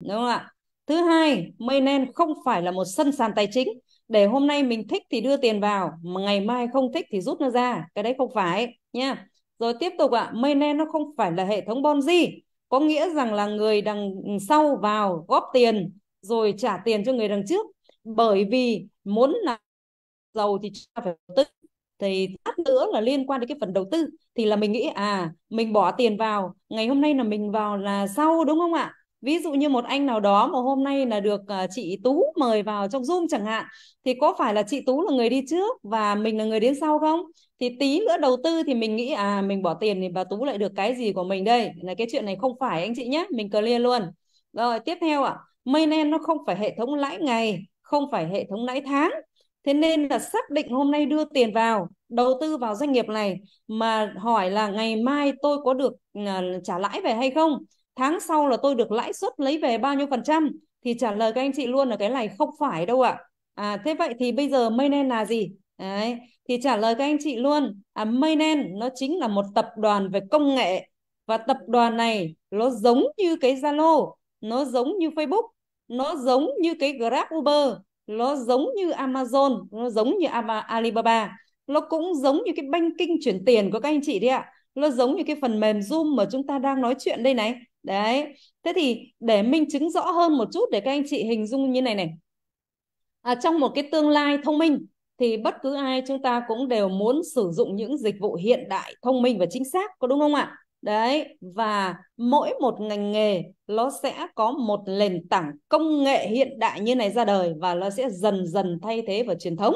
đúng không ạ thứ hai mây nen không phải là một sân sàn tài chính để hôm nay mình thích thì đưa tiền vào mà ngày mai không thích thì rút nó ra cái đấy không phải nha rồi tiếp tục ạ à, mây nen nó không phải là hệ thống bonzi có nghĩa rằng là người đằng sau vào góp tiền rồi trả tiền cho người đằng trước bởi vì muốn là giàu thì chúng ta phải đầu tư thì khác nữa là liên quan đến cái phần đầu tư thì là mình nghĩ à mình bỏ tiền vào ngày hôm nay là mình vào là sau đúng không ạ ví dụ như một anh nào đó mà hôm nay là được ờ, chị tú mời vào trong zoom chẳng hạn thì có phải là chị tú là người đi trước và mình là người đến sau không thì tí nữa đầu tư thì mình nghĩ à mình bỏ tiền thì bà tú lại được cái gì của mình đây là cái chuyện này không phải anh chị nhé mình clear luôn rồi tiếp theo ạ à, Maynen nó không phải hệ thống lãi ngày không phải hệ thống lãi tháng thế nên là xác định hôm nay đưa tiền vào đầu tư vào doanh nghiệp này mà hỏi là ngày mai tôi có được ờ, trả lãi về hay không tháng sau là tôi được lãi suất lấy về bao nhiêu phần trăm thì trả lời các anh chị luôn là cái này không phải đâu ạ à. à, thế vậy thì bây giờ Maynen là gì Đấy. thì trả lời các anh chị luôn à, Maynen nó chính là một tập đoàn về công nghệ và tập đoàn này nó giống như cái Zalo nó giống như Facebook nó giống như cái Grab Uber nó giống như Amazon nó giống như Alibaba nó cũng giống như cái banking chuyển tiền của các anh chị đấy ạ nó giống như cái phần mềm Zoom mà chúng ta đang nói chuyện đây này đấy thế thì để minh chứng rõ hơn một chút để các anh chị hình dung như này này à, trong một cái tương lai thông minh thì bất cứ ai chúng ta cũng đều muốn sử dụng những dịch vụ hiện đại thông minh và chính xác có đúng không ạ đấy và mỗi một ngành nghề nó sẽ có một nền tảng công nghệ hiện đại như này ra đời và nó sẽ dần dần thay thế vào truyền thống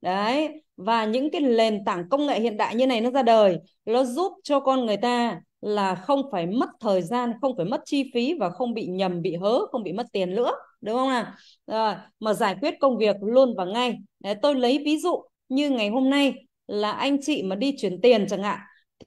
đấy và những cái nền tảng công nghệ hiện đại như này nó ra đời nó giúp cho con người ta là không phải mất thời gian không phải mất chi phí và không bị nhầm bị hớ không bị mất tiền nữa đúng không nào à, mà giải quyết công việc luôn và ngay Đấy, tôi lấy ví dụ như ngày hôm nay là anh chị mà đi chuyển tiền chẳng hạn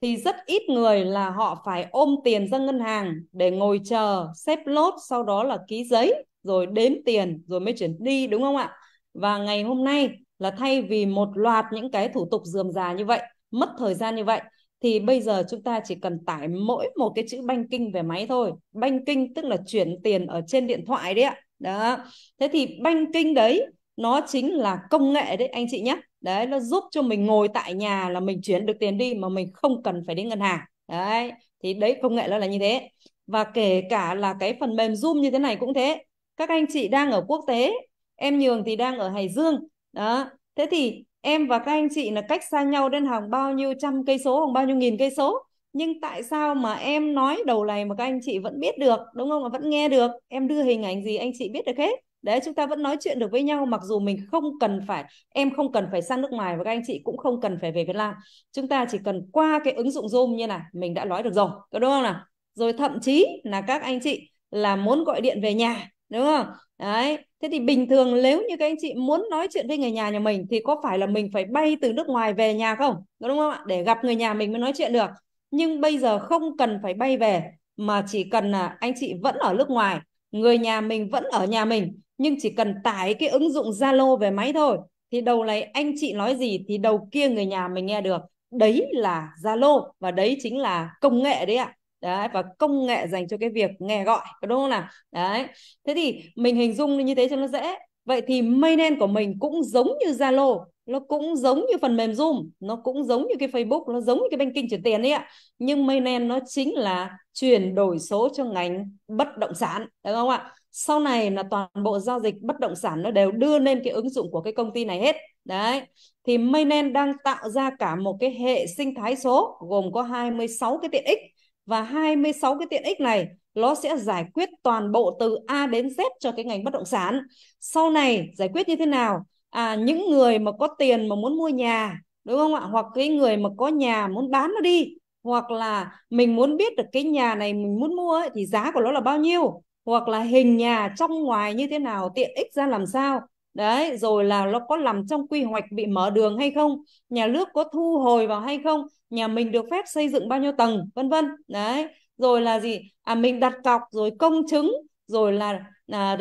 thì rất ít người là họ phải ôm tiền ra ngân hàng để ngồi chờ xếp lốt sau đó là ký giấy rồi đếm tiền rồi mới chuyển đi đúng không ạ và ngày hôm nay là thay vì một loạt những cái thủ tục dườm già như vậy mất thời gian như vậy thì bây giờ chúng ta chỉ cần tải mỗi một cái chữ banking về máy thôi banking tức là chuyển tiền ở trên điện thoại đấy ạ đó thế thì banking đấy nó chính là công nghệ đấy anh chị nhé đấy nó giúp cho mình ngồi tại nhà là mình chuyển được tiền đi mà mình không cần phải đến ngân hàng đấy thì đấy công nghệ nó là như thế và kể cả là cái phần mềm zoom như thế này cũng thế các anh chị đang ở quốc tế em nhường thì đang ở hải dương đó thế thì em và các anh chị là cách xa nhau đến hàng bao nhiêu trăm cây số hoặc bao nhiêu nghìn cây số nhưng tại sao mà em nói đầu này mà các anh chị vẫn biết được đúng không mà vẫn nghe được em đưa hình ảnh gì anh chị biết được hết đấy chúng ta vẫn nói chuyện được với nhau mặc dù mình không cần phải em không cần phải sang nước ngoài và các anh chị cũng không cần phải về Việt Nam chúng ta chỉ cần qua cái ứng dụng Zoom như này mình đã nói được rồi có đúng không nào rồi thậm chí là các anh chị là muốn gọi điện về nhà đúng không đấy Thế thì bình thường nếu như các anh chị muốn nói chuyện với người nhà nhà mình thì có phải là mình phải bay từ nước ngoài về nhà không? Đúng không ạ? Để gặp người nhà mình mới nói chuyện được. Nhưng bây giờ không cần phải bay về mà chỉ cần là anh chị vẫn ở nước ngoài, người nhà mình vẫn ở nhà mình nhưng chỉ cần tải cái ứng dụng Zalo về máy thôi thì đầu này anh chị nói gì thì đầu kia người nhà mình nghe được. Đấy là Zalo và đấy chính là công nghệ đấy ạ đấy và công nghệ dành cho cái việc nghe gọi đúng không nào đấy thế thì mình hình dung như thế cho nó dễ vậy thì mainnet của mình cũng giống như zalo nó cũng giống như phần mềm zoom nó cũng giống như cái facebook nó giống như cái banking chuyển tiền ấy ạ nhưng mainnet nó chính là chuyển đổi số cho ngành bất động sản đúng không ạ sau này là toàn bộ giao dịch bất động sản nó đều đưa lên cái ứng dụng của cái công ty này hết đấy thì mainnet đang tạo ra cả một cái hệ sinh thái số gồm có 26 cái tiện ích và 26 cái tiện ích này nó sẽ giải quyết toàn bộ từ A đến Z cho cái ngành bất động sản. Sau này giải quyết như thế nào? À, những người mà có tiền mà muốn mua nhà đúng không ạ? Hoặc cái người mà có nhà muốn bán nó đi hoặc là mình muốn biết được cái nhà này mình muốn mua ấy, thì giá của nó là bao nhiêu hoặc là hình nhà trong ngoài như thế nào tiện ích ra làm sao đấy rồi là nó có nằm trong quy hoạch bị mở đường hay không nhà nước có thu hồi vào hay không nhà mình được phép xây dựng bao nhiêu tầng vân vân đấy rồi là gì à mình đặt cọc rồi công chứng rồi là à,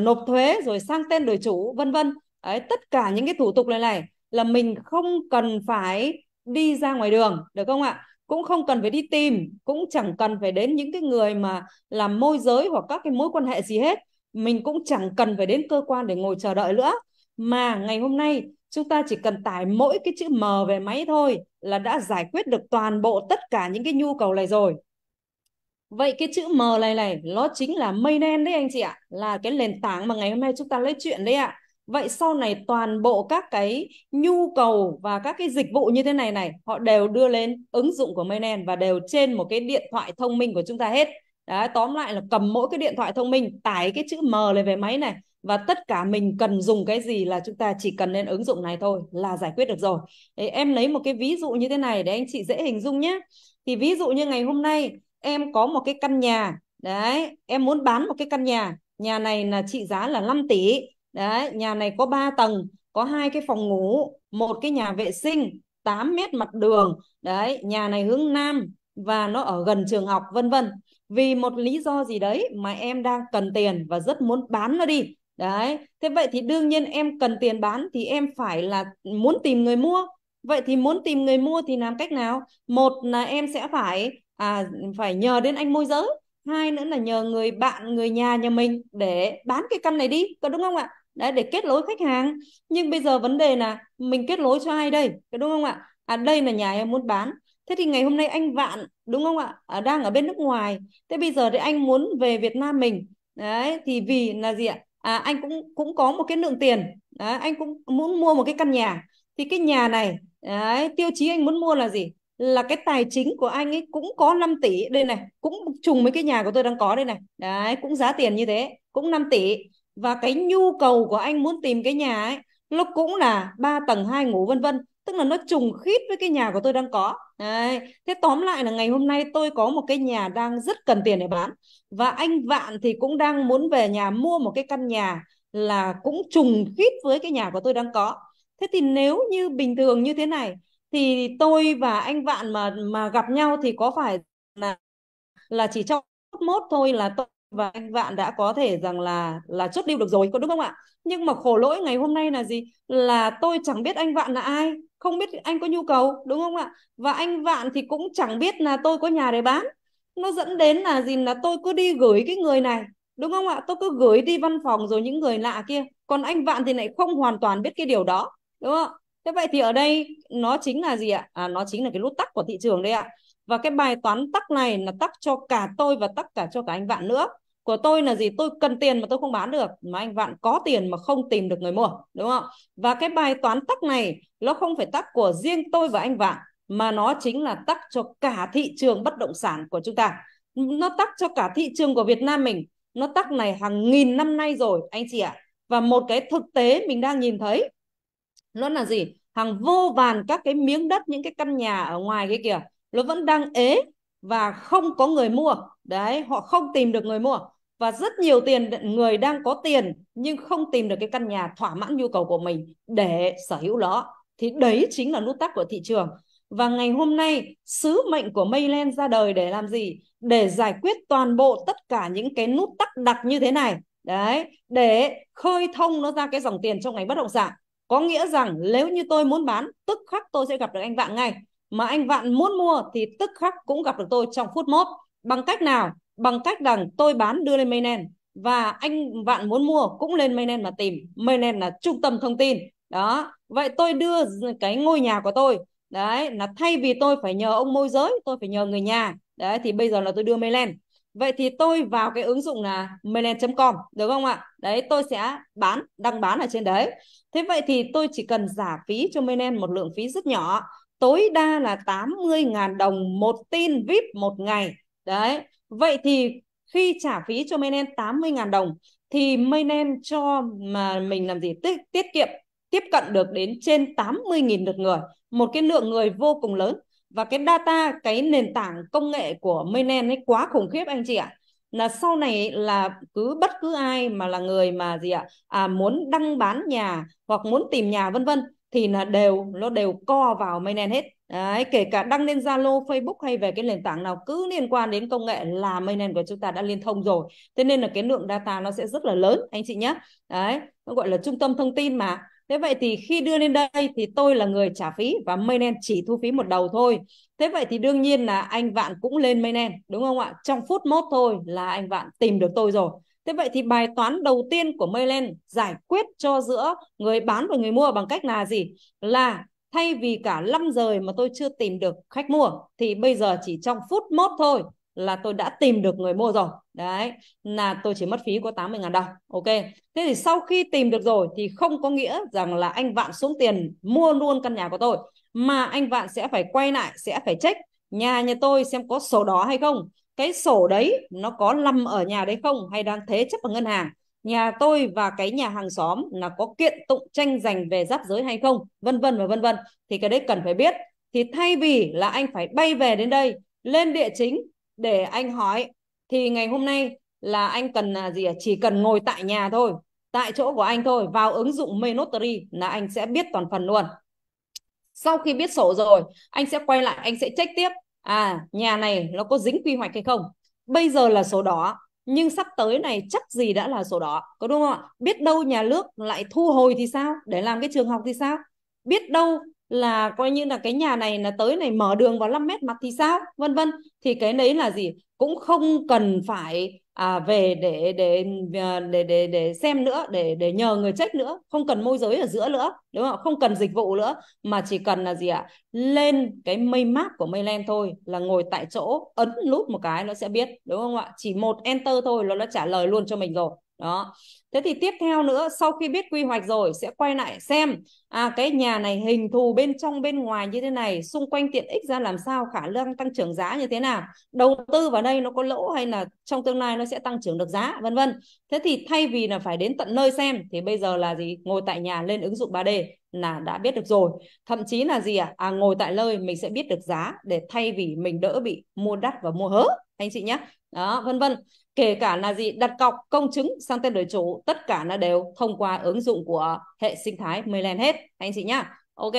nộp thuế rồi sang tên đổi chủ vân vân đấy tất cả những cái thủ tục này này là mình không cần phải đi ra ngoài đường được không ạ cũng không cần phải đi tìm cũng chẳng cần phải đến những cái người mà làm môi giới hoặc các cái mối quan hệ gì hết mình cũng chẳng cần phải đến cơ quan để ngồi chờ đợi nữa mà ngày hôm nay chúng ta chỉ cần tải mỗi cái chữ M về máy thôi là đã giải quyết được toàn bộ tất cả những cái nhu cầu này rồi. Vậy cái chữ M này này nó chính là mây đen đấy anh chị ạ, là cái nền tảng mà ngày hôm nay chúng ta lấy chuyện đấy ạ. Vậy sau này toàn bộ các cái nhu cầu và các cái dịch vụ như thế này này họ đều đưa lên ứng dụng của Maynen và đều trên một cái điện thoại thông minh của chúng ta hết. Đấy, tóm lại là cầm mỗi cái điện thoại thông minh tải cái chữ M lên về máy này và tất cả mình cần dùng cái gì là chúng ta chỉ cần lên ứng dụng này thôi là giải quyết được rồi. Đấy, em lấy một cái ví dụ như thế này để anh chị dễ hình dung nhé. Thì ví dụ như ngày hôm nay em có một cái căn nhà, đấy, em muốn bán một cái căn nhà, nhà này là trị giá là 5 tỷ. Đấy, nhà này có 3 tầng, có hai cái phòng ngủ, một cái nhà vệ sinh, 8 mét mặt đường. Đấy, nhà này hướng nam và nó ở gần trường học vân vân vì một lý do gì đấy mà em đang cần tiền và rất muốn bán nó đi đấy thế vậy thì đương nhiên em cần tiền bán thì em phải là muốn tìm người mua vậy thì muốn tìm người mua thì làm cách nào một là em sẽ phải à phải nhờ đến anh môi giới hai nữa là nhờ người bạn người nhà nhà mình để bán cái căn này đi có đúng không ạ đấy để kết nối khách hàng nhưng bây giờ vấn đề là mình kết nối cho ai đây có đúng không ạ à đây là nhà em muốn bán thế thì ngày hôm nay anh vạn đúng không ạ à, đang ở bên nước ngoài thế bây giờ thì anh muốn về Việt Nam mình đấy thì vì là gì ạ à, anh cũng cũng có một cái lượng tiền đấy, anh cũng muốn mua một cái căn nhà thì cái nhà này đấy, tiêu chí anh muốn mua là gì là cái tài chính của anh ấy cũng có 5 tỷ đây này cũng trùng với cái nhà của tôi đang có đây này đấy cũng giá tiền như thế cũng 5 tỷ và cái nhu cầu của anh muốn tìm cái nhà ấy lúc cũng là 3 tầng 2 ngủ vân vân tức là nó trùng khít với cái nhà của tôi đang có Đấy. thế tóm lại là ngày hôm nay tôi có một cái nhà đang rất cần tiền để bán và anh vạn thì cũng đang muốn về nhà mua một cái căn nhà là cũng trùng khít với cái nhà của tôi đang có thế thì nếu như bình thường như thế này thì tôi và anh vạn mà mà gặp nhau thì có phải là là chỉ trong phút mốt thôi là tôi và anh vạn đã có thể rằng là là chốt deal được rồi có đúng không ạ nhưng mà khổ lỗi ngày hôm nay là gì là tôi chẳng biết anh vạn là ai không biết anh có nhu cầu đúng không ạ và anh vạn thì cũng chẳng biết là tôi có nhà để bán nó dẫn đến là gì là tôi cứ đi gửi cái người này đúng không ạ tôi cứ gửi đi văn phòng rồi những người lạ kia còn anh vạn thì lại không hoàn toàn biết cái điều đó đúng không thế vậy thì ở đây nó chính là gì ạ à, nó chính là cái nút tắc của thị trường đây ạ và cái bài toán tắc này là tắc cho cả tôi và tắc cả cho cả anh vạn nữa của tôi là gì tôi cần tiền mà tôi không bán được mà anh vạn có tiền mà không tìm được người mua đúng không và cái bài toán tắc này nó không phải tắc của riêng tôi và anh vạn mà nó chính là tắc cho cả thị trường bất động sản của chúng ta nó tắc cho cả thị trường của Việt Nam mình nó tắc này hàng nghìn năm nay rồi anh chị ạ à. và một cái thực tế mình đang nhìn thấy nó là gì hàng vô vàn các cái miếng đất những cái căn nhà ở ngoài cái kìa nó vẫn đang ế và không có người mua đấy họ không tìm được người mua và rất nhiều tiền người đang có tiền nhưng không tìm được cái căn nhà thỏa mãn nhu cầu của mình để sở hữu nó thì đấy chính là nút tắt của thị trường và ngày hôm nay sứ mệnh của Mayland ra đời để làm gì để giải quyết toàn bộ tất cả những cái nút tắc đặc như thế này đấy để khơi thông nó ra cái dòng tiền trong ngành bất động sản có nghĩa rằng nếu như tôi muốn bán tức khắc tôi sẽ gặp được anh Vạn ngay mà anh Vạn muốn mua thì tức khắc cũng gặp được tôi trong phút mốt bằng cách nào bằng cách rằng tôi bán đưa lên mainnet và anh bạn muốn mua cũng lên mainnet mà tìm mainnet là trung tâm thông tin đó vậy tôi đưa cái ngôi nhà của tôi đấy là thay vì tôi phải nhờ ông môi giới tôi phải nhờ người nhà đấy thì bây giờ là tôi đưa mainnet vậy thì tôi vào cái ứng dụng là mainnet.com được không ạ đấy tôi sẽ bán đăng bán ở trên đấy thế vậy thì tôi chỉ cần giả phí cho mainnet một lượng phí rất nhỏ tối đa là 80.000 đồng một tin VIP một ngày đấy Vậy thì khi trả phí cho Mainland 80.000 đồng thì mainen cho mà mình làm gì tiết, tiết kiệm tiếp cận được đến trên 80.000 lượt người, một cái lượng người vô cùng lớn và cái data cái nền tảng công nghệ của mainen ấy quá khủng khiếp anh chị ạ. Là sau này là cứ bất cứ ai mà là người mà gì ạ à, muốn đăng bán nhà hoặc muốn tìm nhà vân vân thì là đều nó đều co vào mainen hết Đấy, kể cả đăng lên Zalo, Facebook hay về cái nền tảng nào cứ liên quan đến công nghệ là mainnet của chúng ta đã liên thông rồi. Thế nên là cái lượng data nó sẽ rất là lớn anh chị nhé. Đấy, nó gọi là trung tâm thông tin mà. Thế vậy thì khi đưa lên đây thì tôi là người trả phí và mainnet chỉ thu phí một đầu thôi. Thế vậy thì đương nhiên là anh Vạn cũng lên mainnet đúng không ạ? Trong phút mốt thôi là anh Vạn tìm được tôi rồi. Thế vậy thì bài toán đầu tiên của mainnet giải quyết cho giữa người bán và người mua bằng cách là gì? Là Thay vì cả năm giờ mà tôi chưa tìm được khách mua thì bây giờ chỉ trong phút mốt thôi là tôi đã tìm được người mua rồi. Đấy, là tôi chỉ mất phí có 80 ngàn đồng. Ok. Thế thì sau khi tìm được rồi thì không có nghĩa rằng là anh Vạn xuống tiền mua luôn căn nhà của tôi mà anh Vạn sẽ phải quay lại, sẽ phải check nhà nhà tôi xem có sổ đó hay không cái sổ đấy nó có nằm ở nhà đấy không hay đang thế chấp ở ngân hàng nhà tôi và cái nhà hàng xóm là có kiện tụng tranh giành về giáp giới hay không vân vân và vân vân thì cái đấy cần phải biết thì thay vì là anh phải bay về đến đây lên địa chính để anh hỏi thì ngày hôm nay là anh cần là gì à? chỉ cần ngồi tại nhà thôi tại chỗ của anh thôi vào ứng dụng Menotery là anh sẽ biết toàn phần luôn sau khi biết sổ rồi anh sẽ quay lại anh sẽ check tiếp à nhà này nó có dính quy hoạch hay không bây giờ là sổ đỏ nhưng sắp tới này chắc gì đã là sổ đỏ có đúng không ạ biết đâu nhà nước lại thu hồi thì sao để làm cái trường học thì sao biết đâu là coi như là cái nhà này là tới này mở đường vào 5 mét mặt thì sao vân vân thì cái đấy là gì cũng không cần phải à, về để để à, để để để xem nữa để để nhờ người trách nữa không cần môi giới ở giữa nữa đúng không không cần dịch vụ nữa mà chỉ cần là gì ạ lên cái mây map của mây len thôi là ngồi tại chỗ ấn nút một cái nó sẽ biết đúng không ạ chỉ một enter thôi là nó trả lời luôn cho mình rồi đó thế thì tiếp theo nữa sau khi biết quy hoạch rồi sẽ quay lại xem à cái nhà này hình thù bên trong bên ngoài như thế này xung quanh tiện ích ra làm sao khả năng tăng trưởng giá như thế nào đầu tư vào đây nó có lỗ hay là trong tương lai nó sẽ tăng trưởng được giá vân vân thế thì thay vì là phải đến tận nơi xem thì bây giờ là gì ngồi tại nhà lên ứng dụng 3D là đã biết được rồi thậm chí là gì ạ à? à, ngồi tại nơi mình sẽ biết được giá để thay vì mình đỡ bị mua đắt và mua hớ anh chị nhé đó vân vân kể cả là gì đặt cọc công chứng sang tên đổi chủ tất cả là đều thông qua ứng dụng của hệ sinh thái Mayland hết anh chị nhá ok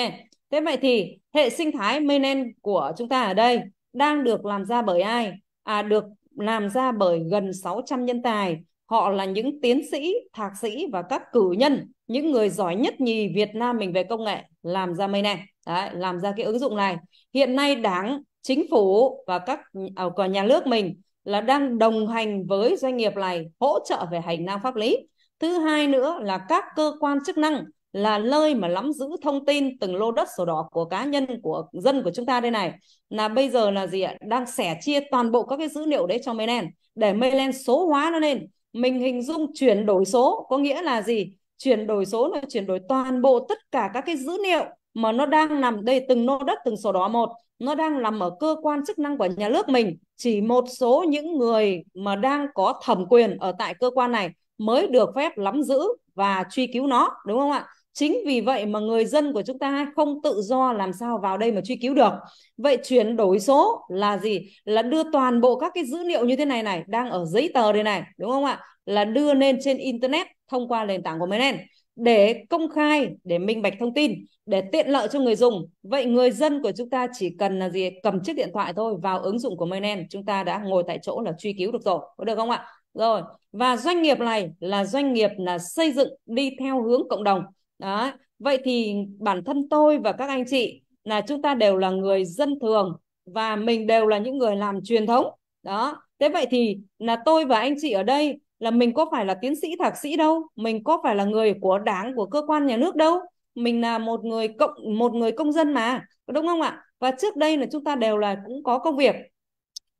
thế vậy thì hệ sinh thái Mayland của chúng ta ở đây đang được làm ra bởi ai à được làm ra bởi gần 600 nhân tài họ là những tiến sĩ thạc sĩ và các cử nhân những người giỏi nhất nhì Việt Nam mình về công nghệ làm ra Mayland Đấy, làm ra cái ứng dụng này hiện nay đảng chính phủ và các à, của nhà nước mình là đang đồng hành với doanh nghiệp này hỗ trợ về hành lang pháp lý thứ hai nữa là các cơ quan chức năng là nơi mà nắm giữ thông tin từng lô đất sổ đỏ của cá nhân của dân của chúng ta đây này là bây giờ là gì ạ đang sẻ chia toàn bộ các cái dữ liệu đấy cho Mayland để Mayland số hóa nó lên mình hình dung chuyển đổi số có nghĩa là gì chuyển đổi số là chuyển đổi toàn bộ tất cả các cái dữ liệu mà nó đang nằm đây từng nô đất từng sổ đỏ một nó đang nằm ở cơ quan chức năng của nhà nước mình chỉ một số những người mà đang có thẩm quyền ở tại cơ quan này mới được phép nắm giữ và truy cứu nó đúng không ạ chính vì vậy mà người dân của chúng ta không tự do làm sao vào đây mà truy cứu được vậy chuyển đổi số là gì là đưa toàn bộ các cái dữ liệu như thế này này đang ở giấy tờ đây này đúng không ạ là đưa lên trên internet thông qua nền tảng của mình lên để công khai, để minh bạch thông tin, để tiện lợi cho người dùng. Vậy người dân của chúng ta chỉ cần là gì? Cầm chiếc điện thoại thôi vào ứng dụng của Menen, chúng ta đã ngồi tại chỗ là truy cứu được rồi. Có được không ạ? Rồi, và doanh nghiệp này là doanh nghiệp là xây dựng đi theo hướng cộng đồng. Đó. Vậy thì bản thân tôi và các anh chị là chúng ta đều là người dân thường và mình đều là những người làm truyền thống. Đó. Thế vậy thì là tôi và anh chị ở đây là mình có phải là tiến sĩ thạc sĩ đâu mình có phải là người của đảng của cơ quan nhà nước đâu mình là một người cộng một người công dân mà đúng không ạ và trước đây là chúng ta đều là cũng có công việc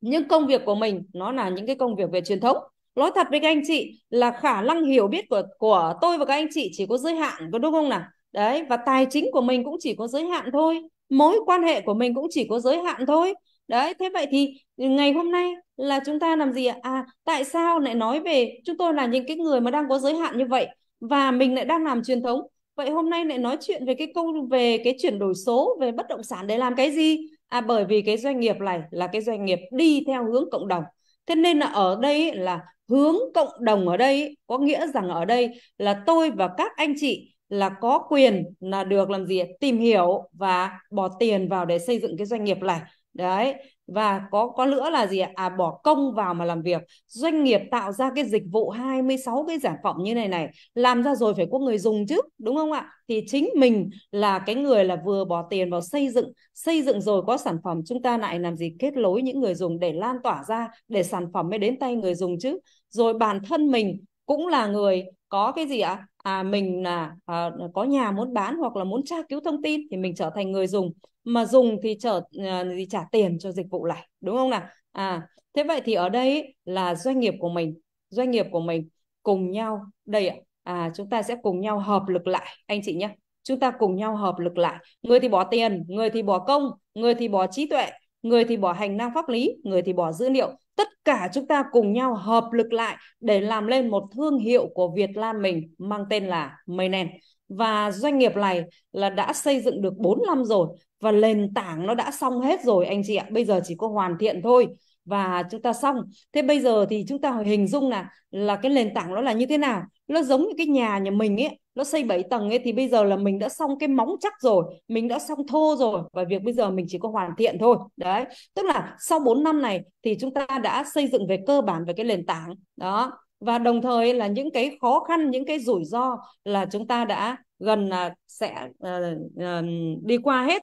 nhưng công việc của mình nó là những cái công việc về truyền thống nói thật với các anh chị là khả năng hiểu biết của của tôi và các anh chị chỉ có giới hạn có đúng không nào đấy và tài chính của mình cũng chỉ có giới hạn thôi mối quan hệ của mình cũng chỉ có giới hạn thôi đấy thế vậy thì ngày hôm nay là chúng ta làm gì ạ à tại sao lại nói về chúng tôi là những cái người mà đang có giới hạn như vậy và mình lại đang làm truyền thống vậy hôm nay lại nói chuyện về cái câu về cái chuyển đổi số về bất động sản để làm cái gì à bởi vì cái doanh nghiệp này là cái doanh nghiệp đi theo hướng cộng đồng thế nên là ở đây là hướng cộng đồng ở đây có nghĩa rằng ở đây là tôi và các anh chị là có quyền là được làm gì tìm hiểu và bỏ tiền vào để xây dựng cái doanh nghiệp này đấy và có có nữa là gì ạ à bỏ công vào mà làm việc doanh nghiệp tạo ra cái dịch vụ 26 cái sản phẩm như này này làm ra rồi phải có người dùng chứ đúng không ạ thì chính mình là cái người là vừa bỏ tiền vào xây dựng xây dựng rồi có sản phẩm chúng ta lại làm gì kết nối những người dùng để lan tỏa ra để sản phẩm mới đến tay người dùng chứ rồi bản thân mình cũng là người có cái gì ạ à? à, mình là à, có nhà muốn bán hoặc là muốn tra cứu thông tin thì mình trở thành người dùng mà dùng thì trở à, thì trả tiền cho dịch vụ này đúng không nào à thế vậy thì ở đây là doanh nghiệp của mình doanh nghiệp của mình cùng nhau đây ạ à chúng ta sẽ cùng nhau hợp lực lại anh chị nhé chúng ta cùng nhau hợp lực lại người thì bỏ tiền người thì bỏ công người thì bỏ trí tuệ người thì bỏ hành năng pháp lý người thì bỏ dữ liệu tất cả chúng ta cùng nhau hợp lực lại để làm lên một thương hiệu của Việt Nam mình mang tên là Maynen và doanh nghiệp này là đã xây dựng được 4 năm rồi và nền tảng nó đã xong hết rồi anh chị ạ bây giờ chỉ có hoàn thiện thôi và chúng ta xong thế bây giờ thì chúng ta hình dung là là cái nền tảng nó là như thế nào nó giống như cái nhà nhà mình ấy nó xây 7 tầng ấy thì bây giờ là mình đã xong cái móng chắc rồi mình đã xong thô rồi và việc bây giờ mình chỉ có hoàn thiện thôi đấy tức là sau 4 năm này thì chúng ta đã xây dựng về cơ bản về cái nền tảng đó và đồng thời là những cái khó khăn những cái rủi ro là chúng ta đã gần là sẽ uh, uh, đi qua hết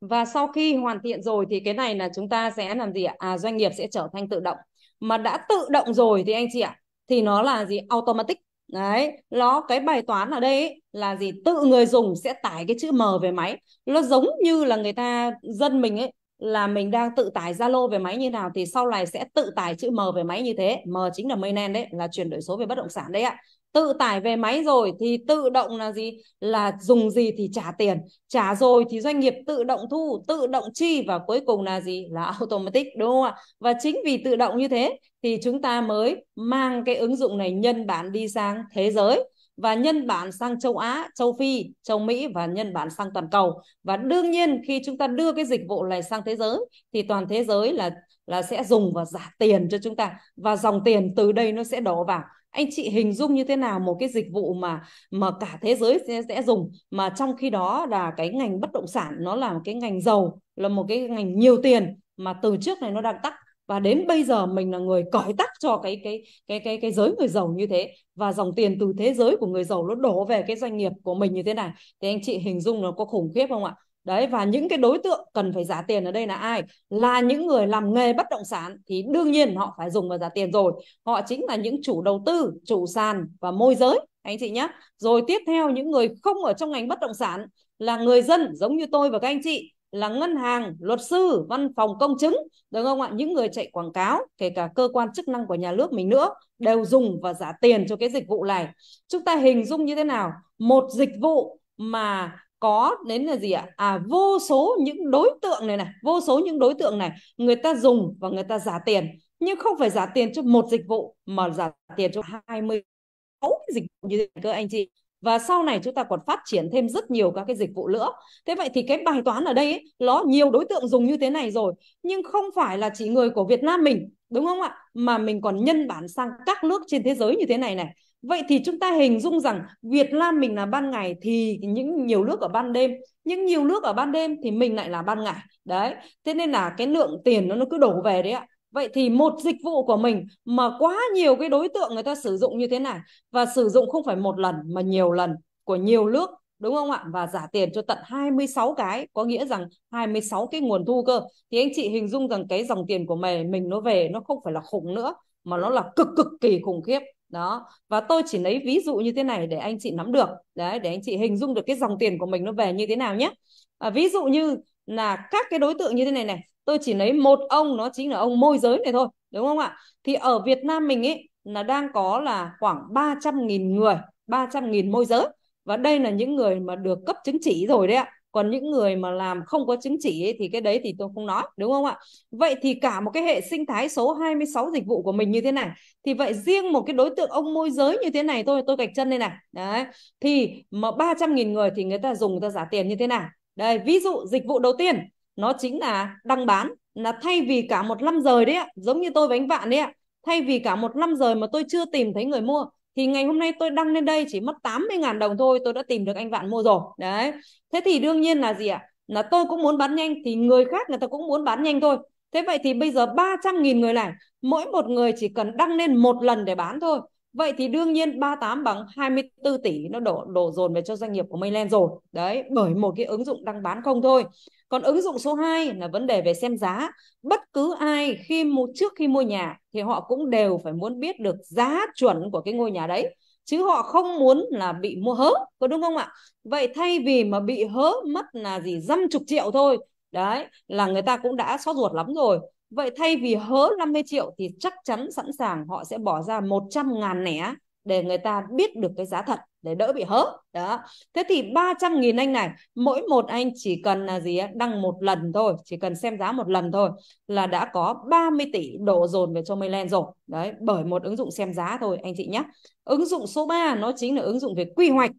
và sau khi hoàn thiện rồi thì cái này là chúng ta sẽ làm gì ạ à, doanh nghiệp sẽ trở thành tự động mà đã tự động rồi thì anh chị ạ thì nó là gì automatic đấy nó cái bài toán ở đây ấy, là gì tự người dùng sẽ tải cái chữ m về máy nó giống như là người ta dân mình ấy là mình đang tự tải Zalo về máy như nào thì sau này sẽ tự tải chữ M về máy như thế. M chính là Mainland đấy, là chuyển đổi số về bất động sản đấy ạ. Tự tải về máy rồi thì tự động là gì? Là dùng gì thì trả tiền, trả rồi thì doanh nghiệp tự động thu, tự động chi và cuối cùng là gì? Là automatic đúng không ạ? Và chính vì tự động như thế thì chúng ta mới mang cái ứng dụng này nhân bản đi sang thế giới và nhân bản sang châu Á, châu Phi, châu Mỹ và nhân bản sang toàn cầu. Và đương nhiên khi chúng ta đưa cái dịch vụ này sang thế giới thì toàn thế giới là là sẽ dùng và giả tiền cho chúng ta và dòng tiền từ đây nó sẽ đổ vào anh chị hình dung như thế nào một cái dịch vụ mà mà cả thế giới sẽ, sẽ dùng mà trong khi đó là cái ngành bất động sản nó là một cái ngành giàu là một cái ngành nhiều tiền mà từ trước này nó đang tắc và đến bây giờ mình là người cởi tắc cho cái cái cái cái cái giới người giàu như thế và dòng tiền từ thế giới của người giàu nó đổ về cái doanh nghiệp của mình như thế này thì anh chị hình dung nó có khủng khiếp không ạ đấy và những cái đối tượng cần phải trả tiền ở đây là ai là những người làm nghề bất động sản thì đương nhiên họ phải dùng và trả tiền rồi họ chính là những chủ đầu tư chủ sàn và môi giới anh chị nhé rồi tiếp theo những người không ở trong ngành bất động sản là người dân giống như tôi và các anh chị là ngân hàng, luật sư, văn phòng công chứng, được không ạ? Những người chạy quảng cáo, kể cả cơ quan chức năng của nhà nước mình nữa đều dùng và giả tiền cho cái dịch vụ này. Chúng ta hình dung như thế nào? Một dịch vụ mà có đến là gì ạ? À vô số những đối tượng này này, vô số những đối tượng này người ta dùng và người ta giả tiền, nhưng không phải giả tiền cho một dịch vụ mà giả tiền cho 20 dịch vụ như thế cơ anh chị và sau này chúng ta còn phát triển thêm rất nhiều các cái dịch vụ nữa thế vậy thì cái bài toán ở đây ấy, nó nhiều đối tượng dùng như thế này rồi nhưng không phải là chỉ người của Việt Nam mình đúng không ạ mà mình còn nhân bản sang các nước trên thế giới như thế này này vậy thì chúng ta hình dung rằng Việt Nam mình là ban ngày thì những nhiều nước ở ban đêm những nhiều nước ở ban đêm thì mình lại là ban ngày đấy thế nên là cái lượng tiền nó nó cứ đổ về đấy ạ Vậy thì một dịch vụ của mình mà quá nhiều cái đối tượng người ta sử dụng như thế này và sử dụng không phải một lần mà nhiều lần của nhiều nước đúng không ạ? Và giả tiền cho tận 26 cái, có nghĩa rằng 26 cái nguồn thu cơ. Thì anh chị hình dung rằng cái dòng tiền của mình mình nó về nó không phải là khủng nữa mà nó là cực cực kỳ khủng khiếp đó và tôi chỉ lấy ví dụ như thế này để anh chị nắm được đấy để anh chị hình dung được cái dòng tiền của mình nó về như thế nào nhé à, ví dụ như là các cái đối tượng như thế này này tôi chỉ lấy một ông nó chính là ông môi giới này thôi đúng không ạ thì ở Việt Nam mình ấy là đang có là khoảng 300.000 người 300.000 môi giới và đây là những người mà được cấp chứng chỉ rồi đấy ạ còn những người mà làm không có chứng chỉ ấy, thì cái đấy thì tôi không nói đúng không ạ vậy thì cả một cái hệ sinh thái số 26 dịch vụ của mình như thế này thì vậy riêng một cái đối tượng ông môi giới như thế này tôi tôi gạch chân đây này đấy thì mà 300.000 người thì người ta dùng người ta giả tiền như thế nào đây ví dụ dịch vụ đầu tiên nó chính là đăng bán là thay vì cả một năm rời đấy ạ giống như tôi với anh vạn đấy ạ thay vì cả một năm rời mà tôi chưa tìm thấy người mua thì ngày hôm nay tôi đăng lên đây chỉ mất 80.000 đồng thôi tôi đã tìm được anh Vạn mua rồi đấy thế thì đương nhiên là gì ạ là tôi cũng muốn bán nhanh thì người khác người ta cũng muốn bán nhanh thôi thế vậy thì bây giờ 300.000 người này mỗi một người chỉ cần đăng lên một lần để bán thôi vậy thì đương nhiên 38 bằng 24 tỷ nó đổ đổ dồn về cho doanh nghiệp của Mayland rồi đấy bởi một cái ứng dụng đăng bán không thôi còn ứng dụng số 2 là vấn đề về xem giá. Bất cứ ai khi mua trước khi mua nhà thì họ cũng đều phải muốn biết được giá chuẩn của cái ngôi nhà đấy chứ họ không muốn là bị mua hớ có đúng không ạ vậy thay vì mà bị hớ mất là gì dăm chục triệu thôi đấy là người ta cũng đã xót ruột lắm rồi vậy thay vì hớ 50 triệu thì chắc chắn sẵn sàng họ sẽ bỏ ra 100 ngàn nẻ để người ta biết được cái giá thật để đỡ bị hớ đó thế thì 300 nghìn anh này mỗi một anh chỉ cần là gì đăng một lần thôi chỉ cần xem giá một lần thôi là đã có 30 tỷ đổ dồn về cho Mayland rồi đấy bởi một ứng dụng xem giá thôi anh chị nhé ứng dụng số 3 nó chính là ứng dụng về quy hoạch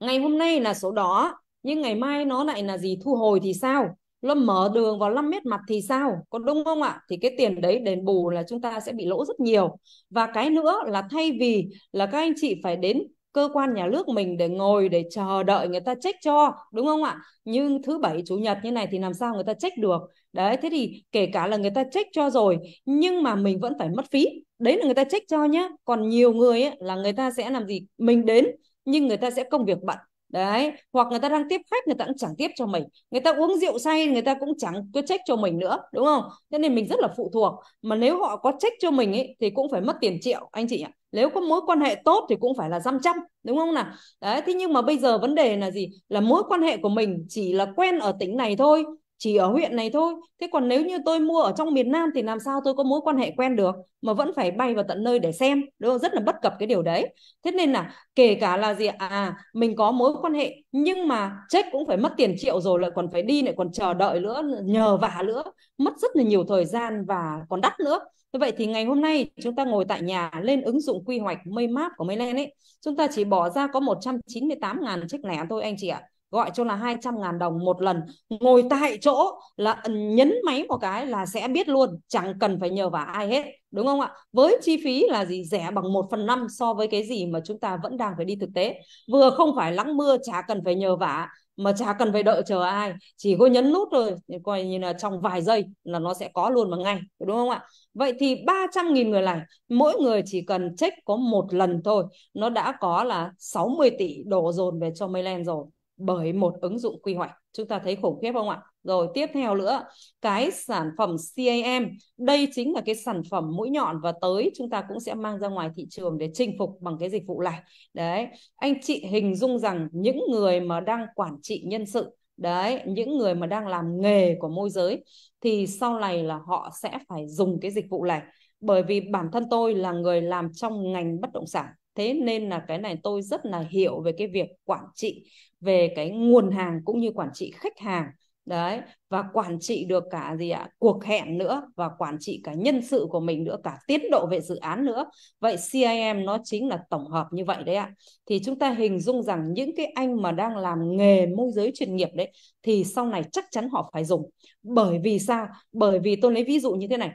ngày hôm nay là số đó nhưng ngày mai nó lại là gì thu hồi thì sao Lâm mở đường vào lâm mét mặt thì sao? Có đúng không ạ? Thì cái tiền đấy đền bù là chúng ta sẽ bị lỗ rất nhiều. Và cái nữa là thay vì là các anh chị phải đến cơ quan nhà nước mình để ngồi để chờ đợi người ta trách cho đúng không ạ nhưng thứ bảy chủ nhật như này thì làm sao người ta trách được đấy thế thì kể cả là người ta trách cho rồi nhưng mà mình vẫn phải mất phí đấy là người ta trách cho nhé còn nhiều người ấy, là người ta sẽ làm gì mình đến nhưng người ta sẽ công việc bận đấy hoặc người ta đang tiếp khách người ta cũng chẳng tiếp cho mình người ta uống rượu say người ta cũng chẳng có trách cho mình nữa đúng không thế nên mình rất là phụ thuộc mà nếu họ có trách cho mình ấy thì cũng phải mất tiền triệu anh chị ạ nếu có mối quan hệ tốt thì cũng phải là dăm trăm đúng không nào đấy thế nhưng mà bây giờ vấn đề là gì là mối quan hệ của mình chỉ là quen ở tỉnh này thôi chỉ ở huyện này thôi thế còn nếu như tôi mua ở trong miền Nam thì làm sao tôi có mối quan hệ quen được mà vẫn phải bay vào tận nơi để xem đúng không rất là bất cập cái điều đấy thế nên là kể cả là gì à mình có mối quan hệ nhưng mà chết cũng phải mất tiền triệu rồi lại còn phải đi lại còn chờ đợi nữa nhờ vả nữa mất rất là nhiều thời gian và còn đắt nữa Thế vậy thì ngày hôm nay chúng ta ngồi tại nhà lên ứng dụng quy hoạch mây map của Mayland ấy, chúng ta chỉ bỏ ra có 198 ngàn chiếc lẻ thôi anh chị ạ gọi cho là 200 ngàn đồng một lần ngồi tại chỗ là nhấn máy một cái là sẽ biết luôn chẳng cần phải nhờ vào ai hết đúng không ạ với chi phí là gì rẻ bằng 1 phần 5 so với cái gì mà chúng ta vẫn đang phải đi thực tế vừa không phải lắng mưa chả cần phải nhờ vả mà chả cần phải đợi chờ ai chỉ có nhấn nút rồi coi như là trong vài giây là nó sẽ có luôn mà ngay đúng không ạ vậy thì 300.000 người này mỗi người chỉ cần check có một lần thôi nó đã có là 60 tỷ đổ dồn về cho Mayland rồi bởi một ứng dụng quy hoạch. Chúng ta thấy khủng khiếp không ạ? Rồi tiếp theo nữa, cái sản phẩm CAM, đây chính là cái sản phẩm mũi nhọn và tới chúng ta cũng sẽ mang ra ngoài thị trường để chinh phục bằng cái dịch vụ này. Đấy, anh chị hình dung rằng những người mà đang quản trị nhân sự đấy những người mà đang làm nghề của môi giới thì sau này là họ sẽ phải dùng cái dịch vụ này bởi vì bản thân tôi là người làm trong ngành bất động sản thế nên là cái này tôi rất là hiểu về cái việc quản trị về cái nguồn hàng cũng như quản trị khách hàng đấy và quản trị được cả gì ạ cuộc hẹn nữa và quản trị cả nhân sự của mình nữa cả tiến độ về dự án nữa vậy CIM nó chính là tổng hợp như vậy đấy ạ thì chúng ta hình dung rằng những cái anh mà đang làm nghề môi giới chuyên nghiệp đấy thì sau này chắc chắn họ phải dùng bởi vì sao bởi vì tôi lấy ví dụ như thế này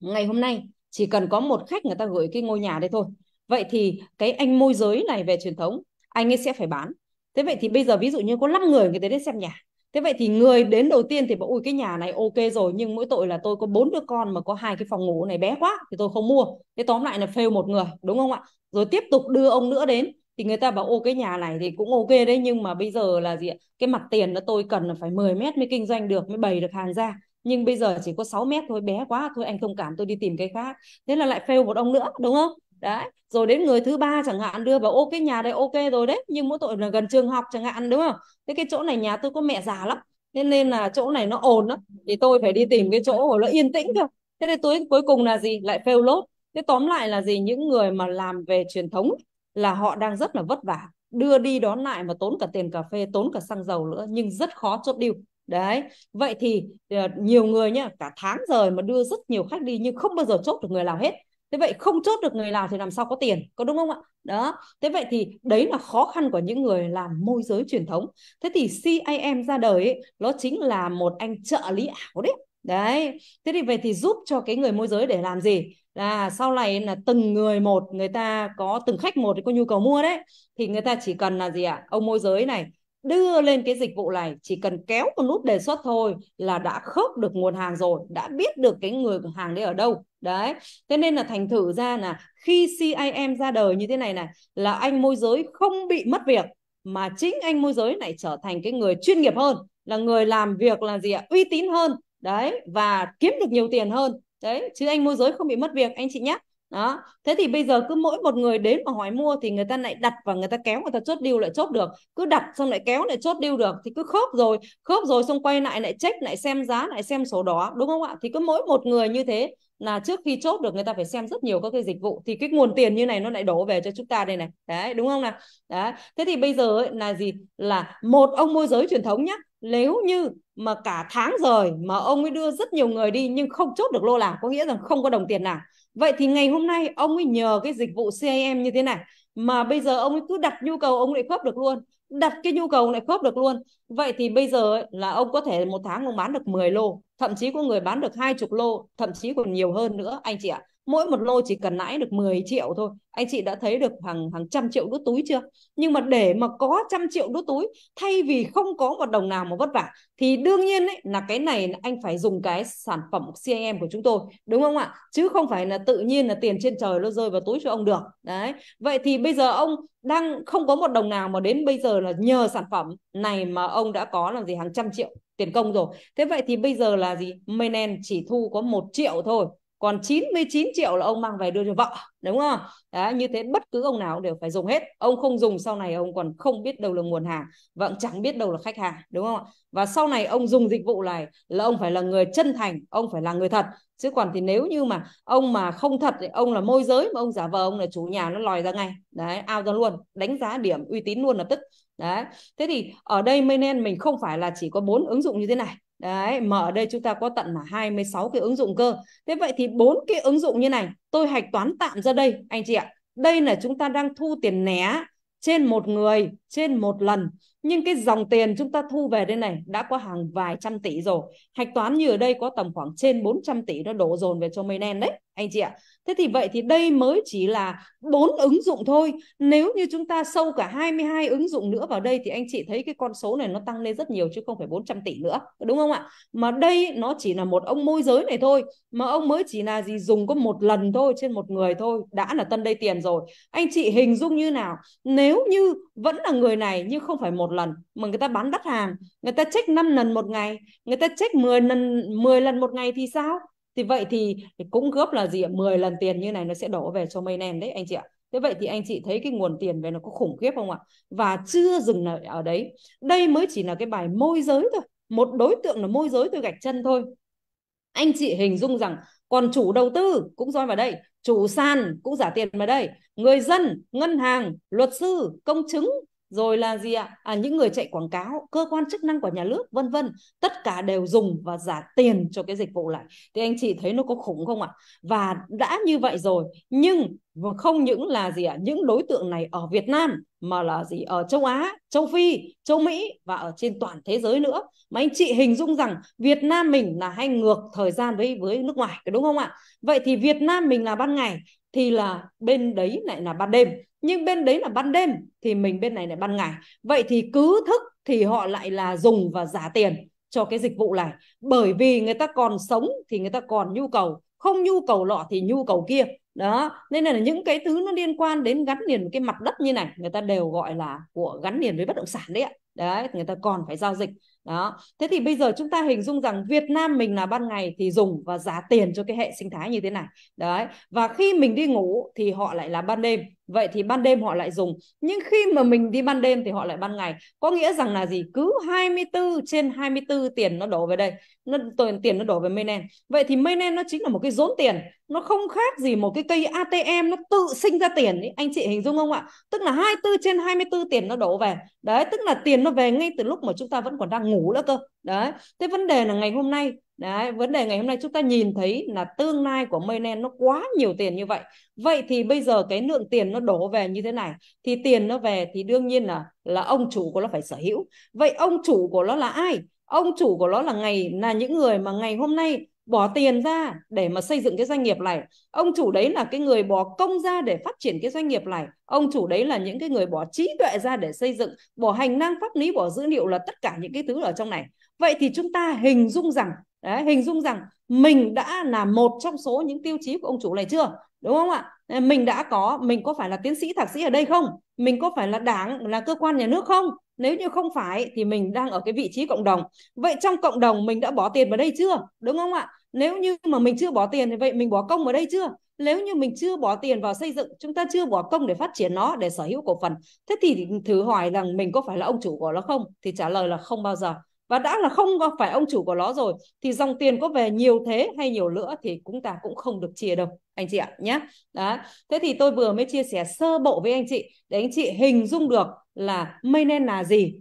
ngày hôm nay chỉ cần có một khách người ta gửi cái ngôi nhà đấy thôi vậy thì cái anh môi giới này về truyền thống anh ấy sẽ phải bán thế vậy thì bây giờ ví dụ như có 5 người người ta đến xem nhà thế vậy thì người đến đầu tiên thì bảo ui cái nhà này ok rồi nhưng mỗi tội là tôi có bốn đứa con mà có hai cái phòng ngủ này bé quá thì tôi không mua thế tóm lại là fail một người đúng không ạ rồi tiếp tục đưa ông nữa đến thì người ta bảo ô cái nhà này thì cũng ok đấy nhưng mà bây giờ là gì ạ cái mặt tiền nó tôi cần là phải 10 mét mới kinh doanh được mới bày được hàng ra nhưng bây giờ chỉ có 6 mét thôi bé quá thôi anh thông cảm tôi đi tìm cái khác thế là lại fail một ông nữa đúng không đấy rồi đến người thứ ba chẳng hạn đưa vào ô cái nhà đây ok rồi đấy nhưng mỗi tội là gần trường học chẳng hạn đúng không thế cái chỗ này nhà tôi có mẹ già lắm nên nên là chỗ này nó ồn lắm thì tôi phải đi tìm cái chỗ của nó yên tĩnh thôi thế thì tôi cuối cùng là gì lại fail lốt thế tóm lại là gì những người mà làm về truyền thống là họ đang rất là vất vả đưa đi đón lại mà tốn cả tiền cà phê tốn cả xăng dầu nữa nhưng rất khó chốt điều đấy vậy thì ờ, nhiều người nhá cả tháng rồi mà đưa rất nhiều khách đi nhưng không bao giờ chốt được người nào hết thế vậy không chốt được người nào thì làm sao có tiền có đúng không ạ đó thế vậy thì đấy là khó khăn của những người làm môi giới truyền thống thế thì CIM ra đời ấy, nó chính là một anh trợ lý ảo đấy đấy thế thì về thì giúp cho cái người môi giới để làm gì là sau này là từng người một người ta có từng khách một thì có nhu cầu mua đấy thì người ta chỉ cần là gì ạ ông môi giới này đưa lên cái dịch vụ này chỉ cần kéo một nút đề xuất thôi là đã khớp được nguồn hàng rồi đã biết được cái người hàng đấy ở đâu đấy thế nên là thành thử ra là khi CIM ra đời như thế này này là anh môi giới không bị mất việc mà chính anh môi giới này trở thành cái người chuyên nghiệp hơn là người làm việc là gì ạ uy tín hơn đấy và kiếm được nhiều tiền hơn đấy chứ anh môi giới không bị mất việc anh chị nhé đó thế thì bây giờ cứ mỗi một người đến mà hỏi mua thì người ta lại đặt và người ta kéo người ta chốt deal lại chốt được cứ đặt xong lại kéo lại chốt deal được thì cứ khớp rồi khớp rồi xong quay lại lại check lại xem giá lại xem sổ đó đúng không ạ thì cứ mỗi một người như thế là trước khi chốt được người ta phải xem rất nhiều các cái dịch vụ thì cái nguồn tiền như này nó lại đổ về cho chúng ta đây này đấy đúng không nào đấy thế thì bây giờ ấy, là gì là một ông môi giới truyền thống nhá nếu như mà cả tháng rồi mà ông ấy đưa rất nhiều người đi nhưng không chốt được lô nào có nghĩa rằng không có đồng tiền nào vậy thì ngày hôm nay ông ấy nhờ cái dịch vụ CIM như thế này mà bây giờ ông ấy cứ đặt nhu cầu ông lại khớp được luôn đặt cái nhu cầu lại khớp được luôn vậy thì bây giờ là ông có thể một tháng ông bán được 10 lô thậm chí có người bán được hai chục lô thậm chí còn nhiều hơn nữa anh chị ạ mỗi một lô chỉ cần lãi được 10 triệu thôi anh chị đã thấy được hàng hàng trăm triệu đút túi chưa nhưng mà để mà có trăm triệu đút túi thay vì không có một đồng nào mà vất vả thì đương nhiên ấy, là cái này anh phải dùng cái sản phẩm CRM của chúng tôi đúng không ạ chứ không phải là tự nhiên là tiền trên trời nó rơi vào túi cho ông được đấy vậy thì bây giờ ông đang không có một đồng nào mà đến bây giờ là nhờ sản phẩm này mà ông đã có làm gì hàng trăm triệu tiền công rồi thế vậy thì bây giờ là gì Mainland chỉ thu có một triệu thôi còn 99 triệu là ông mang về đưa cho vợ đúng không Đấy, như thế bất cứ ông nào đều phải dùng hết ông không dùng sau này ông còn không biết đâu là nguồn hàng vẫn vâng, chẳng biết đâu là khách hàng đúng không và sau này ông dùng dịch vụ này là ông phải là người chân thành ông phải là người thật chứ còn thì nếu như mà ông mà không thật thì ông là môi giới mà ông giả vờ ông là chủ nhà nó lòi ra ngay đấy ao ra luôn đánh giá điểm uy tín luôn lập tức đấy thế thì ở đây mới nên mình không phải là chỉ có bốn ứng dụng như thế này Đấy, mà ở đây chúng ta có tận là 26 cái ứng dụng cơ. Thế vậy thì bốn cái ứng dụng như này, tôi hạch toán tạm ra đây anh chị ạ. Đây là chúng ta đang thu tiền né trên một người, trên một lần. Nhưng cái dòng tiền chúng ta thu về đây này đã có hàng vài trăm tỷ rồi. Hạch toán như ở đây có tầm khoảng trên 400 tỷ nó đổ dồn về cho mây đen đấy anh chị ạ. Thế thì vậy thì đây mới chỉ là bốn ứng dụng thôi. Nếu như chúng ta sâu cả 22 ứng dụng nữa vào đây thì anh chị thấy cái con số này nó tăng lên rất nhiều chứ không phải 400 tỷ nữa, đúng không ạ? Mà đây nó chỉ là một ông môi giới này thôi, mà ông mới chỉ là gì dùng có một lần thôi trên một người thôi, đã là tân đây tiền rồi. Anh chị hình dung như nào? Nếu như vẫn là người này nhưng không phải một lần mà người ta bán đắt hàng, người ta check 5 lần một ngày, người ta check 10 lần 10 lần một ngày thì sao? thì vậy thì, cũng gấp là gì 10 lần tiền như này nó sẽ đổ về cho Mainland đấy anh chị ạ thế vậy thì anh chị thấy cái nguồn tiền về nó có khủng khiếp không ạ và chưa dừng lại ở đấy đây mới chỉ là cái bài môi giới thôi một đối tượng là môi giới tôi gạch chân thôi anh chị hình dung rằng còn chủ đầu tư cũng roi vào đây chủ sàn cũng giả tiền vào đây người dân ngân hàng luật sư công chứng rồi là gì ạ à, những người chạy quảng cáo cơ quan chức năng của nhà nước vân vân tất cả đều dùng và giả tiền cho cái dịch vụ này thì anh chị thấy nó có khủng không ạ và đã như vậy rồi nhưng không những là gì ạ những đối tượng này ở Việt Nam mà là gì ở châu Á, châu Phi, châu Mỹ và ở trên toàn thế giới nữa. Mà anh chị hình dung rằng Việt Nam mình là hay ngược thời gian với với nước ngoài đúng không ạ? Vậy thì Việt Nam mình là ban ngày thì là bên đấy lại là ban đêm nhưng bên đấy là ban đêm thì mình bên này là ban ngày vậy thì cứ thức thì họ lại là dùng và giả tiền cho cái dịch vụ này bởi vì người ta còn sống thì người ta còn nhu cầu không nhu cầu lọ thì nhu cầu kia đó nên là những cái thứ nó liên quan đến gắn liền với cái mặt đất như này người ta đều gọi là của gắn liền với bất động sản đấy ạ đấy người ta còn phải giao dịch đó thế thì bây giờ chúng ta hình dung rằng Việt Nam mình là ban ngày thì dùng và giá tiền cho cái hệ sinh thái như thế này đấy và khi mình đi ngủ thì họ lại là ban đêm vậy thì ban đêm họ lại dùng nhưng khi mà mình đi ban đêm thì họ lại ban ngày có nghĩa rằng là gì cứ 24 trên 24 tiền nó đổ về đây nó tiền nó đổ về Mainland vậy thì Mainland nó chính là một cái rốn tiền nó không khác gì một cái cây ATM nó tự sinh ra tiền ấy. anh chị hình dung không ạ tức là 24 trên 24 tiền nó đổ về đấy tức là tiền nó về ngay từ lúc mà chúng ta vẫn còn đang ngủ nữa cơ đấy thế vấn đề là ngày hôm nay Đấy, vấn đề ngày hôm nay chúng ta nhìn thấy là tương lai của Mayland nó quá nhiều tiền như vậy. Vậy thì bây giờ cái lượng tiền nó đổ về như thế này thì tiền nó về thì đương nhiên là là ông chủ của nó phải sở hữu. Vậy ông chủ của nó là ai? Ông chủ của nó là ngày là những người mà ngày hôm nay bỏ tiền ra để mà xây dựng cái doanh nghiệp này ông chủ đấy là cái người bỏ công ra để phát triển cái doanh nghiệp này ông chủ đấy là những cái người bỏ trí tuệ ra để xây dựng bỏ hành năng pháp lý bỏ dữ liệu là tất cả những cái thứ ở trong này vậy thì chúng ta hình dung rằng Đấy, hình dung rằng mình đã là một trong số những tiêu chí của ông chủ này chưa? Đúng không ạ? Mình đã có, mình có phải là tiến sĩ, thạc sĩ ở đây không? Mình có phải là đảng, là cơ quan nhà nước không? Nếu như không phải thì mình đang ở cái vị trí cộng đồng. Vậy trong cộng đồng mình đã bỏ tiền vào đây chưa? Đúng không ạ? Nếu như mà mình chưa bỏ tiền thì vậy mình bỏ công vào đây chưa? Nếu như mình chưa bỏ tiền vào xây dựng, chúng ta chưa bỏ công để phát triển nó, để sở hữu cổ phần. Thế thì thử hỏi rằng mình có phải là ông chủ của nó không? Thì trả lời là không bao giờ và đã là không có phải ông chủ của nó rồi thì dòng tiền có về nhiều thế hay nhiều nữa thì chúng ta cũng không được chia đâu anh chị ạ nhé đó thế thì tôi vừa mới chia sẻ sơ bộ với anh chị để anh chị hình dung được là mây là gì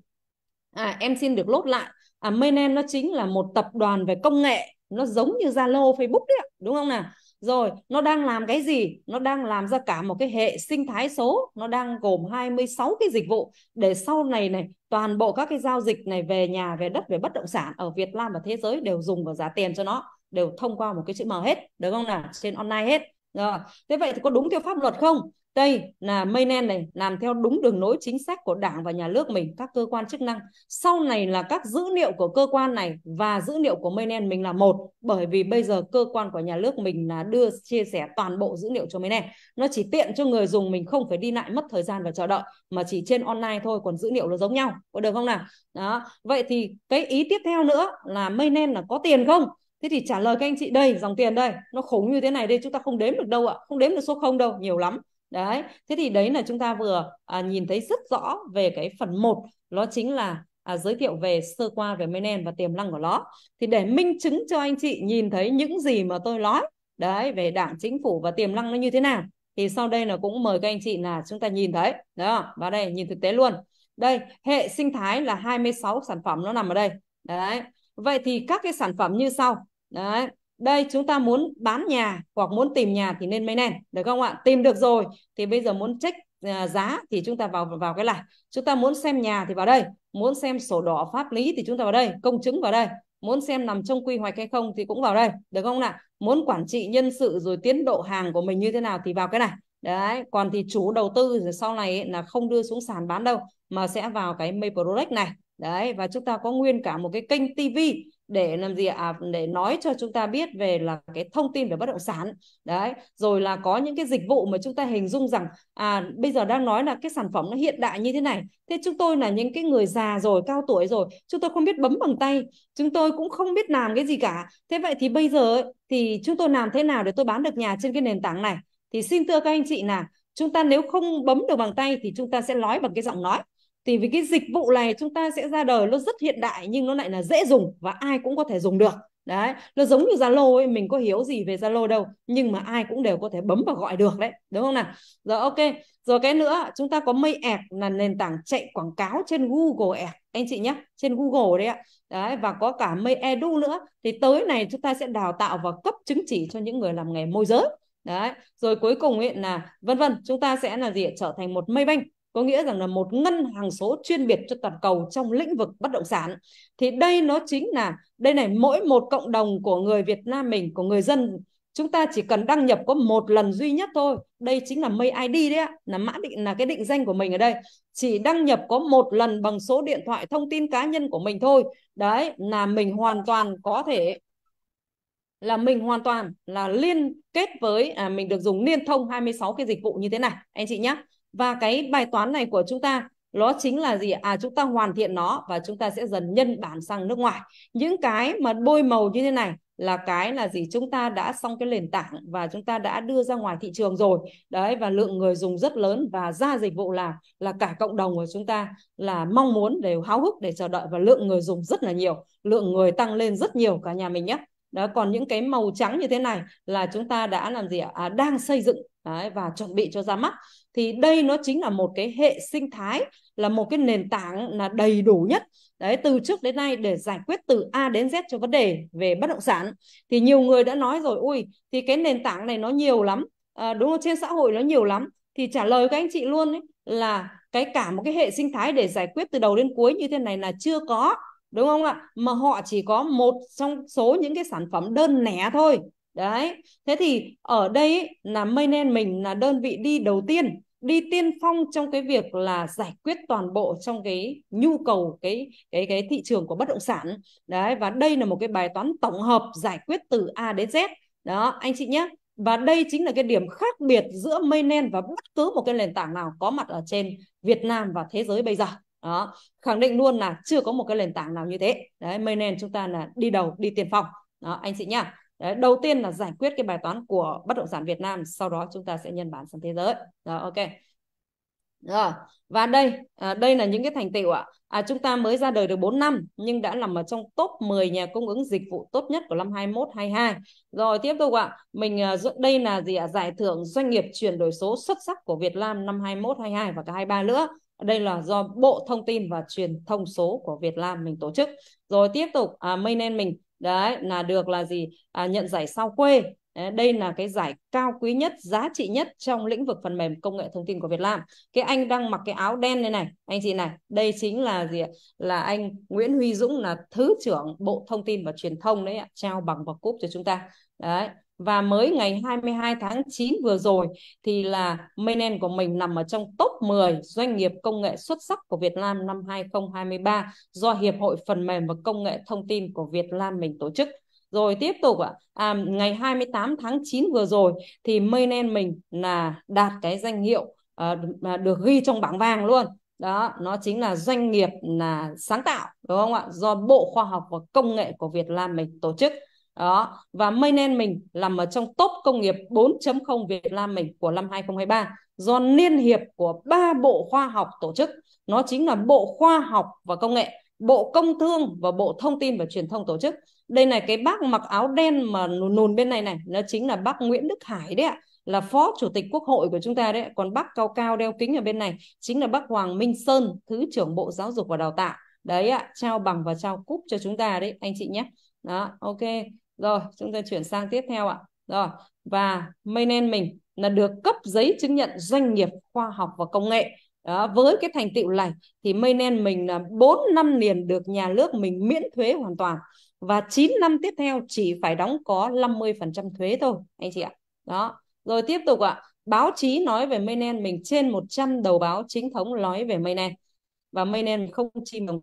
à, em xin được lốt lại à, mây nó chính là một tập đoàn về công nghệ nó giống như zalo facebook đấy đúng không nào rồi nó đang làm cái gì nó đang làm ra cả một cái hệ sinh thái số nó đang gồm 26 cái dịch vụ để sau này này toàn bộ các cái giao dịch này về nhà về đất về bất động sản ở Việt Nam và thế giới đều dùng vào giá tiền cho nó đều thông qua một cái chữ M hết được không nào trên online hết rồi thế vậy thì có đúng theo pháp luật không đây là Maynen này làm theo đúng đường lối chính sách của đảng và nhà nước mình các cơ quan chức năng sau này là các dữ liệu của cơ quan này và dữ liệu của Maynen mình là một bởi vì bây giờ cơ quan của nhà nước mình là đưa chia sẻ toàn bộ dữ liệu cho Maynen nó chỉ tiện cho người dùng mình không phải đi lại mất thời gian và chờ đợi mà chỉ trên online thôi còn dữ liệu nó giống nhau có được không nào đó vậy thì cái ý tiếp theo nữa là Maynen là có tiền không Thế thì trả lời các anh chị đây, dòng tiền đây, nó khủng như thế này đây, chúng ta không đếm được đâu ạ, không đếm được số không đâu, nhiều lắm đấy thế thì đấy là chúng ta vừa à, nhìn thấy rất rõ về cái phần 1 nó chính là à, giới thiệu về sơ qua về menen và tiềm năng của nó thì để minh chứng cho anh chị nhìn thấy những gì mà tôi nói đấy về đảng chính phủ và tiềm năng nó như thế nào thì sau đây là cũng mời các anh chị là chúng ta nhìn thấy đó và đây nhìn thực tế luôn đây hệ sinh thái là 26 sản phẩm nó nằm ở đây đấy vậy thì các cái sản phẩm như sau đấy đây chúng ta muốn bán nhà hoặc muốn tìm nhà thì nên mấy nền được không ạ tìm được rồi thì bây giờ muốn check à, giá thì chúng ta vào vào cái này chúng ta muốn xem nhà thì vào đây muốn xem sổ đỏ pháp lý thì chúng ta vào đây công chứng vào đây muốn xem nằm trong quy hoạch hay không thì cũng vào đây được không ạ muốn quản trị nhân sự rồi tiến độ hàng của mình như thế nào thì vào cái này đấy còn thì chủ đầu tư rồi sau này ấy, là không đưa xuống sàn bán đâu mà sẽ vào cái May Project này đấy và chúng ta có nguyên cả một cái kênh TV để làm gì à để nói cho chúng ta biết về là cái thông tin về bất động sản đấy rồi là có những cái dịch vụ mà chúng ta hình dung rằng à bây giờ đang nói là cái sản phẩm nó hiện đại như thế này thế chúng tôi là những cái người già rồi cao tuổi rồi chúng tôi không biết bấm bằng tay chúng tôi cũng không biết làm cái gì cả thế vậy thì bây giờ thì chúng tôi làm thế nào để tôi bán được nhà trên cái nền tảng này thì xin thưa các anh chị là chúng ta nếu không bấm được bằng tay thì chúng ta sẽ nói bằng cái giọng nói thì vì cái dịch vụ này chúng ta sẽ ra đời nó rất hiện đại nhưng nó lại là dễ dùng và ai cũng có thể dùng được đấy nó giống như zalo ấy mình có hiểu gì về zalo đâu nhưng mà ai cũng đều có thể bấm và gọi được đấy đúng không nào rồi ok rồi cái nữa chúng ta có mây ạc là nền tảng chạy quảng cáo trên google ạc anh chị nhé trên google đấy ạ đấy và có cả mây edu nữa thì tới này chúng ta sẽ đào tạo và cấp chứng chỉ cho những người làm nghề môi giới đấy rồi cuối cùng ấy là vân vân chúng ta sẽ là gì trở thành một mây banh có nghĩa rằng là một ngân hàng số chuyên biệt cho toàn cầu trong lĩnh vực bất động sản thì đây nó chính là đây này mỗi một cộng đồng của người Việt Nam mình của người dân chúng ta chỉ cần đăng nhập có một lần duy nhất thôi đây chính là mây id đấy ạ là mã định là cái định danh của mình ở đây chỉ đăng nhập có một lần bằng số điện thoại thông tin cá nhân của mình thôi đấy là mình hoàn toàn có thể là mình hoàn toàn là liên kết với à, mình được dùng liên thông 26 cái dịch vụ như thế này anh chị nhé và cái bài toán này của chúng ta nó chính là gì? À chúng ta hoàn thiện nó và chúng ta sẽ dần nhân bản sang nước ngoài. Những cái mà bôi màu như thế này là cái là gì chúng ta đã xong cái nền tảng và chúng ta đã đưa ra ngoài thị trường rồi đấy và lượng người dùng rất lớn và ra dịch vụ là là cả cộng đồng của chúng ta là mong muốn đều háo hức để chờ đợi và lượng người dùng rất là nhiều lượng người tăng lên rất nhiều cả nhà mình nhé đó còn những cái màu trắng như thế này là chúng ta đã làm gì à, đang xây dựng đấy, và chuẩn bị cho ra mắt thì đây nó chính là một cái hệ sinh thái là một cái nền tảng là đầy đủ nhất đấy từ trước đến nay để giải quyết từ A đến Z cho vấn đề về bất động sản thì nhiều người đã nói rồi ui thì cái nền tảng này nó nhiều lắm à, đúng không trên xã hội nó nhiều lắm thì trả lời các anh chị luôn ấy, là cái cả một cái hệ sinh thái để giải quyết từ đầu đến cuối như thế này là chưa có đúng không ạ mà họ chỉ có một trong số những cái sản phẩm đơn lẻ thôi đấy thế thì ở đây ấy, là Mainland mình là đơn vị đi đầu tiên đi tiên phong trong cái việc là giải quyết toàn bộ trong cái nhu cầu cái cái cái thị trường của bất động sản đấy và đây là một cái bài toán tổng hợp giải quyết từ A đến Z đó anh chị nhé và đây chính là cái điểm khác biệt giữa Mainland và bất cứ một cái nền tảng nào có mặt ở trên Việt Nam và thế giới bây giờ đó khẳng định luôn là chưa có một cái nền tảng nào như thế đấy Mainland chúng ta là đi đầu đi tiên phong đó anh chị nhá Đấy, đầu tiên là giải quyết cái bài toán của bất động sản Việt Nam sau đó chúng ta sẽ nhân bản sang thế giới rồi ok rồi và đây à, đây là những cái thành tựu ạ à, chúng ta mới ra đời được 4 năm nhưng đã nằm ở trong top 10 nhà cung ứng dịch vụ tốt nhất của năm 21 22 rồi tiếp tục ạ mình à, đây là gì ạ giải thưởng doanh nghiệp chuyển đổi số xuất sắc của Việt Nam năm 21 22 và cả 23 nữa đây là do Bộ Thông tin và Truyền thông số của Việt Nam mình tổ chức. Rồi tiếp tục à, Mainland mình đấy là được là gì à, nhận giải sao quê đây là cái giải cao quý nhất giá trị nhất trong lĩnh vực phần mềm công nghệ thông tin của Việt Nam cái anh đang mặc cái áo đen đây này anh chị này đây chính là gì ạ là anh Nguyễn Huy Dũng là thứ trưởng Bộ Thông tin và Truyền thông đấy ạ trao bằng và cúp cho chúng ta đấy và mới ngày 22 tháng 9 vừa rồi thì là Menen của mình nằm ở trong top 10 doanh nghiệp công nghệ xuất sắc của Việt Nam năm 2023 do Hiệp hội Phần mềm và Công nghệ Thông tin của Việt Nam mình tổ chức. Rồi tiếp tục ạ, à, ngày 28 tháng 9 vừa rồi thì Menen mình là đạt cái danh hiệu ờ, à, được ghi trong bảng vàng luôn đó nó chính là doanh nghiệp là sáng tạo đúng không ạ do bộ khoa học và công nghệ của việt nam mình tổ chức đó và Maynen mình nằm ở trong top công nghiệp 4.0 Việt Nam mình của năm 2023 do liên hiệp của ba bộ khoa học tổ chức nó chính là bộ khoa học và công nghệ bộ công thương và bộ thông tin và truyền thông tổ chức đây này cái bác mặc áo đen mà nùn, nùn bên này này nó chính là bác Nguyễn Đức Hải đấy ạ là phó chủ tịch quốc hội của chúng ta đấy còn bác cao cao đeo kính ở bên này chính là bác Hoàng Minh Sơn thứ trưởng bộ giáo dục và đào tạo đấy ạ trao bằng và trao cúp cho chúng ta đấy anh chị nhé đó ok rồi, chúng ta chuyển sang tiếp theo ạ. Rồi, và mây Maynen mình là được cấp giấy chứng nhận doanh nghiệp khoa học và công nghệ. Đó, với cái thành tựu này thì mây Maynen mình là 4 năm liền được nhà nước mình miễn thuế hoàn toàn và 9 năm tiếp theo chỉ phải đóng có 50% thuế thôi anh chị ạ. Đó, rồi tiếp tục ạ. Báo chí nói về mây Maynen mình trên 100 đầu báo chính thống nói về mây Maynen và mây Maynen không chi đồng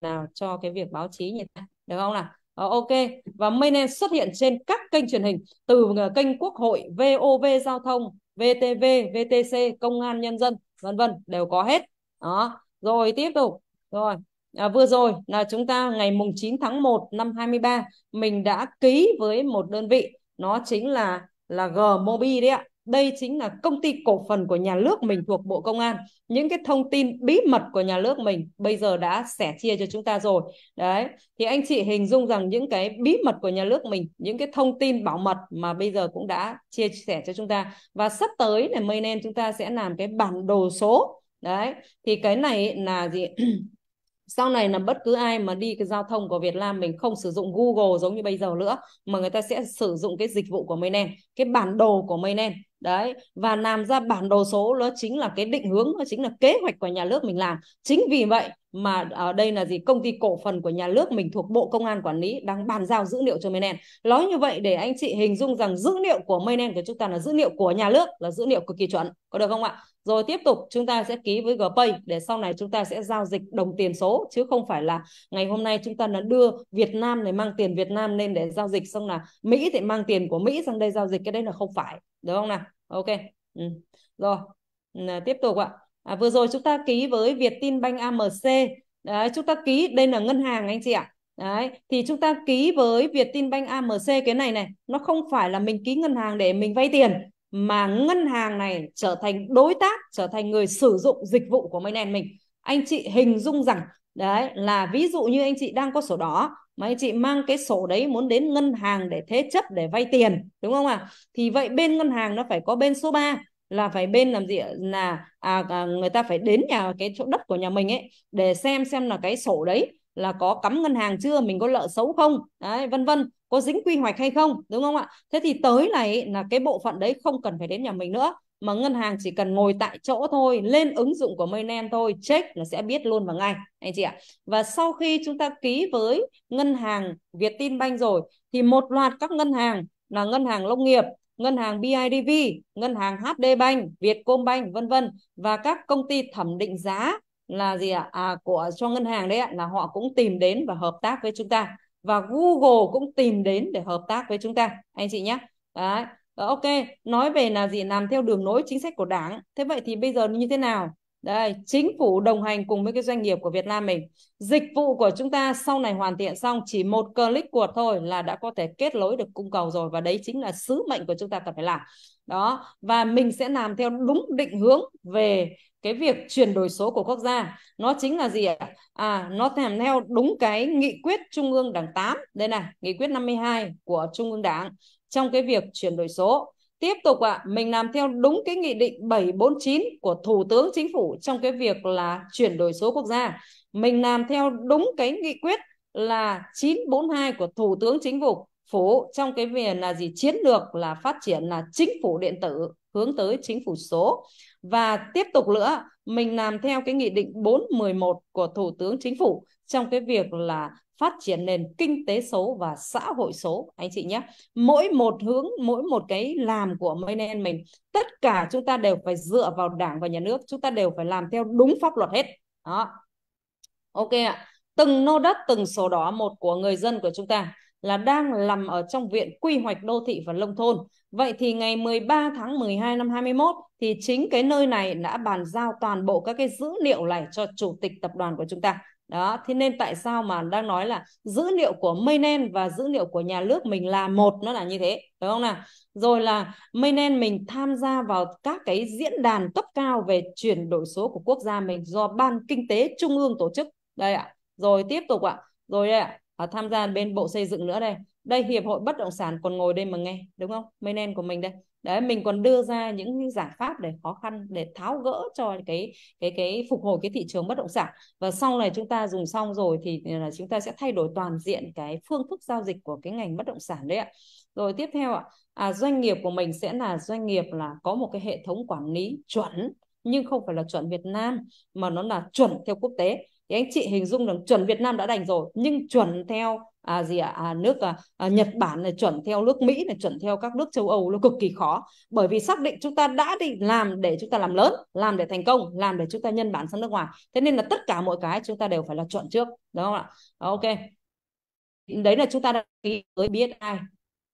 nào cho cái việc báo chí như thế được không nào? Ờ, ok và mây xuất hiện trên các kênh truyền hình từ ờ, kênh Quốc hội, VOV giao thông, VTV, VTC, Công an nhân dân, vân vân đều có hết. Đó. Rồi tiếp tục. Rồi. À, vừa rồi là chúng ta ngày mùng 9 tháng 1 năm 23 mình đã ký với một đơn vị nó chính là là G Mobi đấy ạ đây chính là công ty cổ phần của nhà nước mình thuộc Bộ Công an. Những cái thông tin bí mật của nhà nước mình bây giờ đã sẻ chia cho chúng ta rồi. Đấy, thì anh chị hình dung rằng những cái bí mật của nhà nước mình, những cái thông tin bảo mật mà bây giờ cũng đã chia sẻ cho chúng ta. Và sắp tới này mây nên chúng ta sẽ làm cái bản đồ số. Đấy, thì cái này là gì? sau này là bất cứ ai mà đi cái giao thông của Việt Nam mình không sử dụng Google giống như bây giờ nữa mà người ta sẽ sử dụng cái dịch vụ của mây Maynen cái bản đồ của mây Maynen đấy và làm ra bản đồ số nó chính là cái định hướng nó chính là kế hoạch của nhà nước mình làm chính vì vậy mà ở à, đây là gì công ty cổ phần của nhà nước mình thuộc bộ công an quản lý đang bàn giao dữ liệu cho Menen nói như vậy để anh chị hình dung rằng dữ liệu của Menen của chúng ta là dữ liệu của nhà nước là dữ liệu cực kỳ chuẩn có được không ạ rồi tiếp tục chúng ta sẽ ký với GPay để sau này chúng ta sẽ giao dịch đồng tiền số chứ không phải là ngày hôm nay chúng ta đã đưa Việt Nam này mang tiền Việt Nam lên để giao dịch xong là Mỹ thì mang tiền của Mỹ sang đây giao dịch cái đấy là không phải đúng không nào ok ừ. rồi à, tiếp tục ạ à, vừa rồi chúng ta ký với Vietinbank AMC đấy, chúng ta ký đây là ngân hàng anh chị ạ Đấy, thì chúng ta ký với Vietinbank AMC cái này này, nó không phải là mình ký ngân hàng để mình vay tiền mà ngân hàng này trở thành đối tác trở thành người sử dụng dịch vụ của Mainland mình anh chị hình dung rằng đấy là ví dụ như anh chị đang có sổ đỏ mà anh chị mang cái sổ đấy muốn đến ngân hàng để thế chấp để vay tiền đúng không ạ à? thì vậy bên ngân hàng nó phải có bên số 3 là phải bên làm gì là à, à, người ta phải đến nhà cái chỗ đất của nhà mình ấy để xem xem là cái sổ đấy là có cắm ngân hàng chưa mình có nợ xấu không đấy vân vân có dính quy hoạch hay không đúng không ạ thế thì tới này là cái bộ phận đấy không cần phải đến nhà mình nữa mà ngân hàng chỉ cần ngồi tại chỗ thôi lên ứng dụng của Maynen thôi check nó sẽ biết luôn vào ngay anh chị ạ và sau khi chúng ta ký với ngân hàng Vietinbank rồi thì một loạt các ngân hàng là ngân hàng nông nghiệp ngân hàng BIDV ngân hàng HD Bank Vietcombank vân vân và các công ty thẩm định giá là gì ạ à, của cho ngân hàng đấy ạ là họ cũng tìm đến và hợp tác với chúng ta và Google cũng tìm đến để hợp tác với chúng ta anh chị nhé đấy ok nói về là gì làm theo đường lối chính sách của đảng thế vậy thì bây giờ như thế nào đây chính phủ đồng hành cùng với cái doanh nghiệp của Việt Nam mình dịch vụ của chúng ta sau này hoàn thiện xong chỉ một click của thôi là đã có thể kết nối được cung cầu rồi và đấy chính là sứ mệnh của chúng ta cần phải làm đó và mình sẽ làm theo đúng định hướng về cái việc chuyển đổi số của quốc gia nó chính là gì ạ? À nó thèm theo đúng cái nghị quyết Trung ương Đảng 8 đây này, nghị quyết 52 của Trung ương Đảng trong cái việc chuyển đổi số. Tiếp tục ạ, à, mình làm theo đúng cái nghị định 749 của Thủ tướng Chính phủ trong cái việc là chuyển đổi số quốc gia. Mình làm theo đúng cái nghị quyết là 942 của Thủ tướng Chính phủ phủ trong cái việc là gì chiến lược là phát triển là chính phủ điện tử hướng tới chính phủ số và tiếp tục nữa mình làm theo cái nghị định 411 của thủ tướng chính phủ trong cái việc là phát triển nền kinh tế số và xã hội số anh chị nhé mỗi một hướng mỗi một cái làm của Maynen mình tất cả chúng ta đều phải dựa vào đảng và nhà nước chúng ta đều phải làm theo đúng pháp luật hết đó ok ạ từng nô đất từng sổ đỏ một của người dân của chúng ta là đang nằm ở trong Viện Quy hoạch Đô thị và Nông thôn. Vậy thì ngày 13 tháng 12 năm 21 thì chính cái nơi này đã bàn giao toàn bộ các cái dữ liệu này cho Chủ tịch Tập đoàn của chúng ta. Đó, thế nên tại sao mà đang nói là dữ liệu của Maynen và dữ liệu của nhà nước mình là một nó là như thế, đúng không nào? Rồi là Maynen mình tham gia vào các cái diễn đàn cấp cao về chuyển đổi số của quốc gia mình do Ban Kinh tế Trung ương tổ chức. Đây ạ, rồi tiếp tục ạ, rồi đây ạ à, tham gia bên bộ xây dựng nữa đây đây hiệp hội bất động sản còn ngồi đây mà nghe đúng không Menen của mình đây đấy mình còn đưa ra những giải pháp để khó khăn để tháo gỡ cho cái cái cái phục hồi cái thị trường bất động sản và sau này chúng ta dùng xong rồi thì là chúng ta sẽ thay đổi toàn diện cái phương thức giao dịch của cái ngành bất động sản đấy ạ rồi tiếp theo ạ à, doanh nghiệp của mình sẽ là doanh nghiệp là có một cái hệ thống quản lý chuẩn nhưng không phải là chuẩn Việt Nam mà nó là chuẩn theo quốc tế thì anh chị hình dung rằng chuẩn Việt Nam đã đành rồi nhưng chuẩn theo à, gì ạ à, nước à, à, Nhật Bản là chuẩn theo nước Mỹ là chuẩn theo các nước châu Âu nó cực kỳ khó bởi vì xác định chúng ta đã định làm để chúng ta làm lớn làm để thành công làm để chúng ta nhân bản sang nước ngoài thế nên là tất cả mọi cái chúng ta đều phải là chuẩn trước đúng không ạ ok đấy là chúng ta đã ký với BSI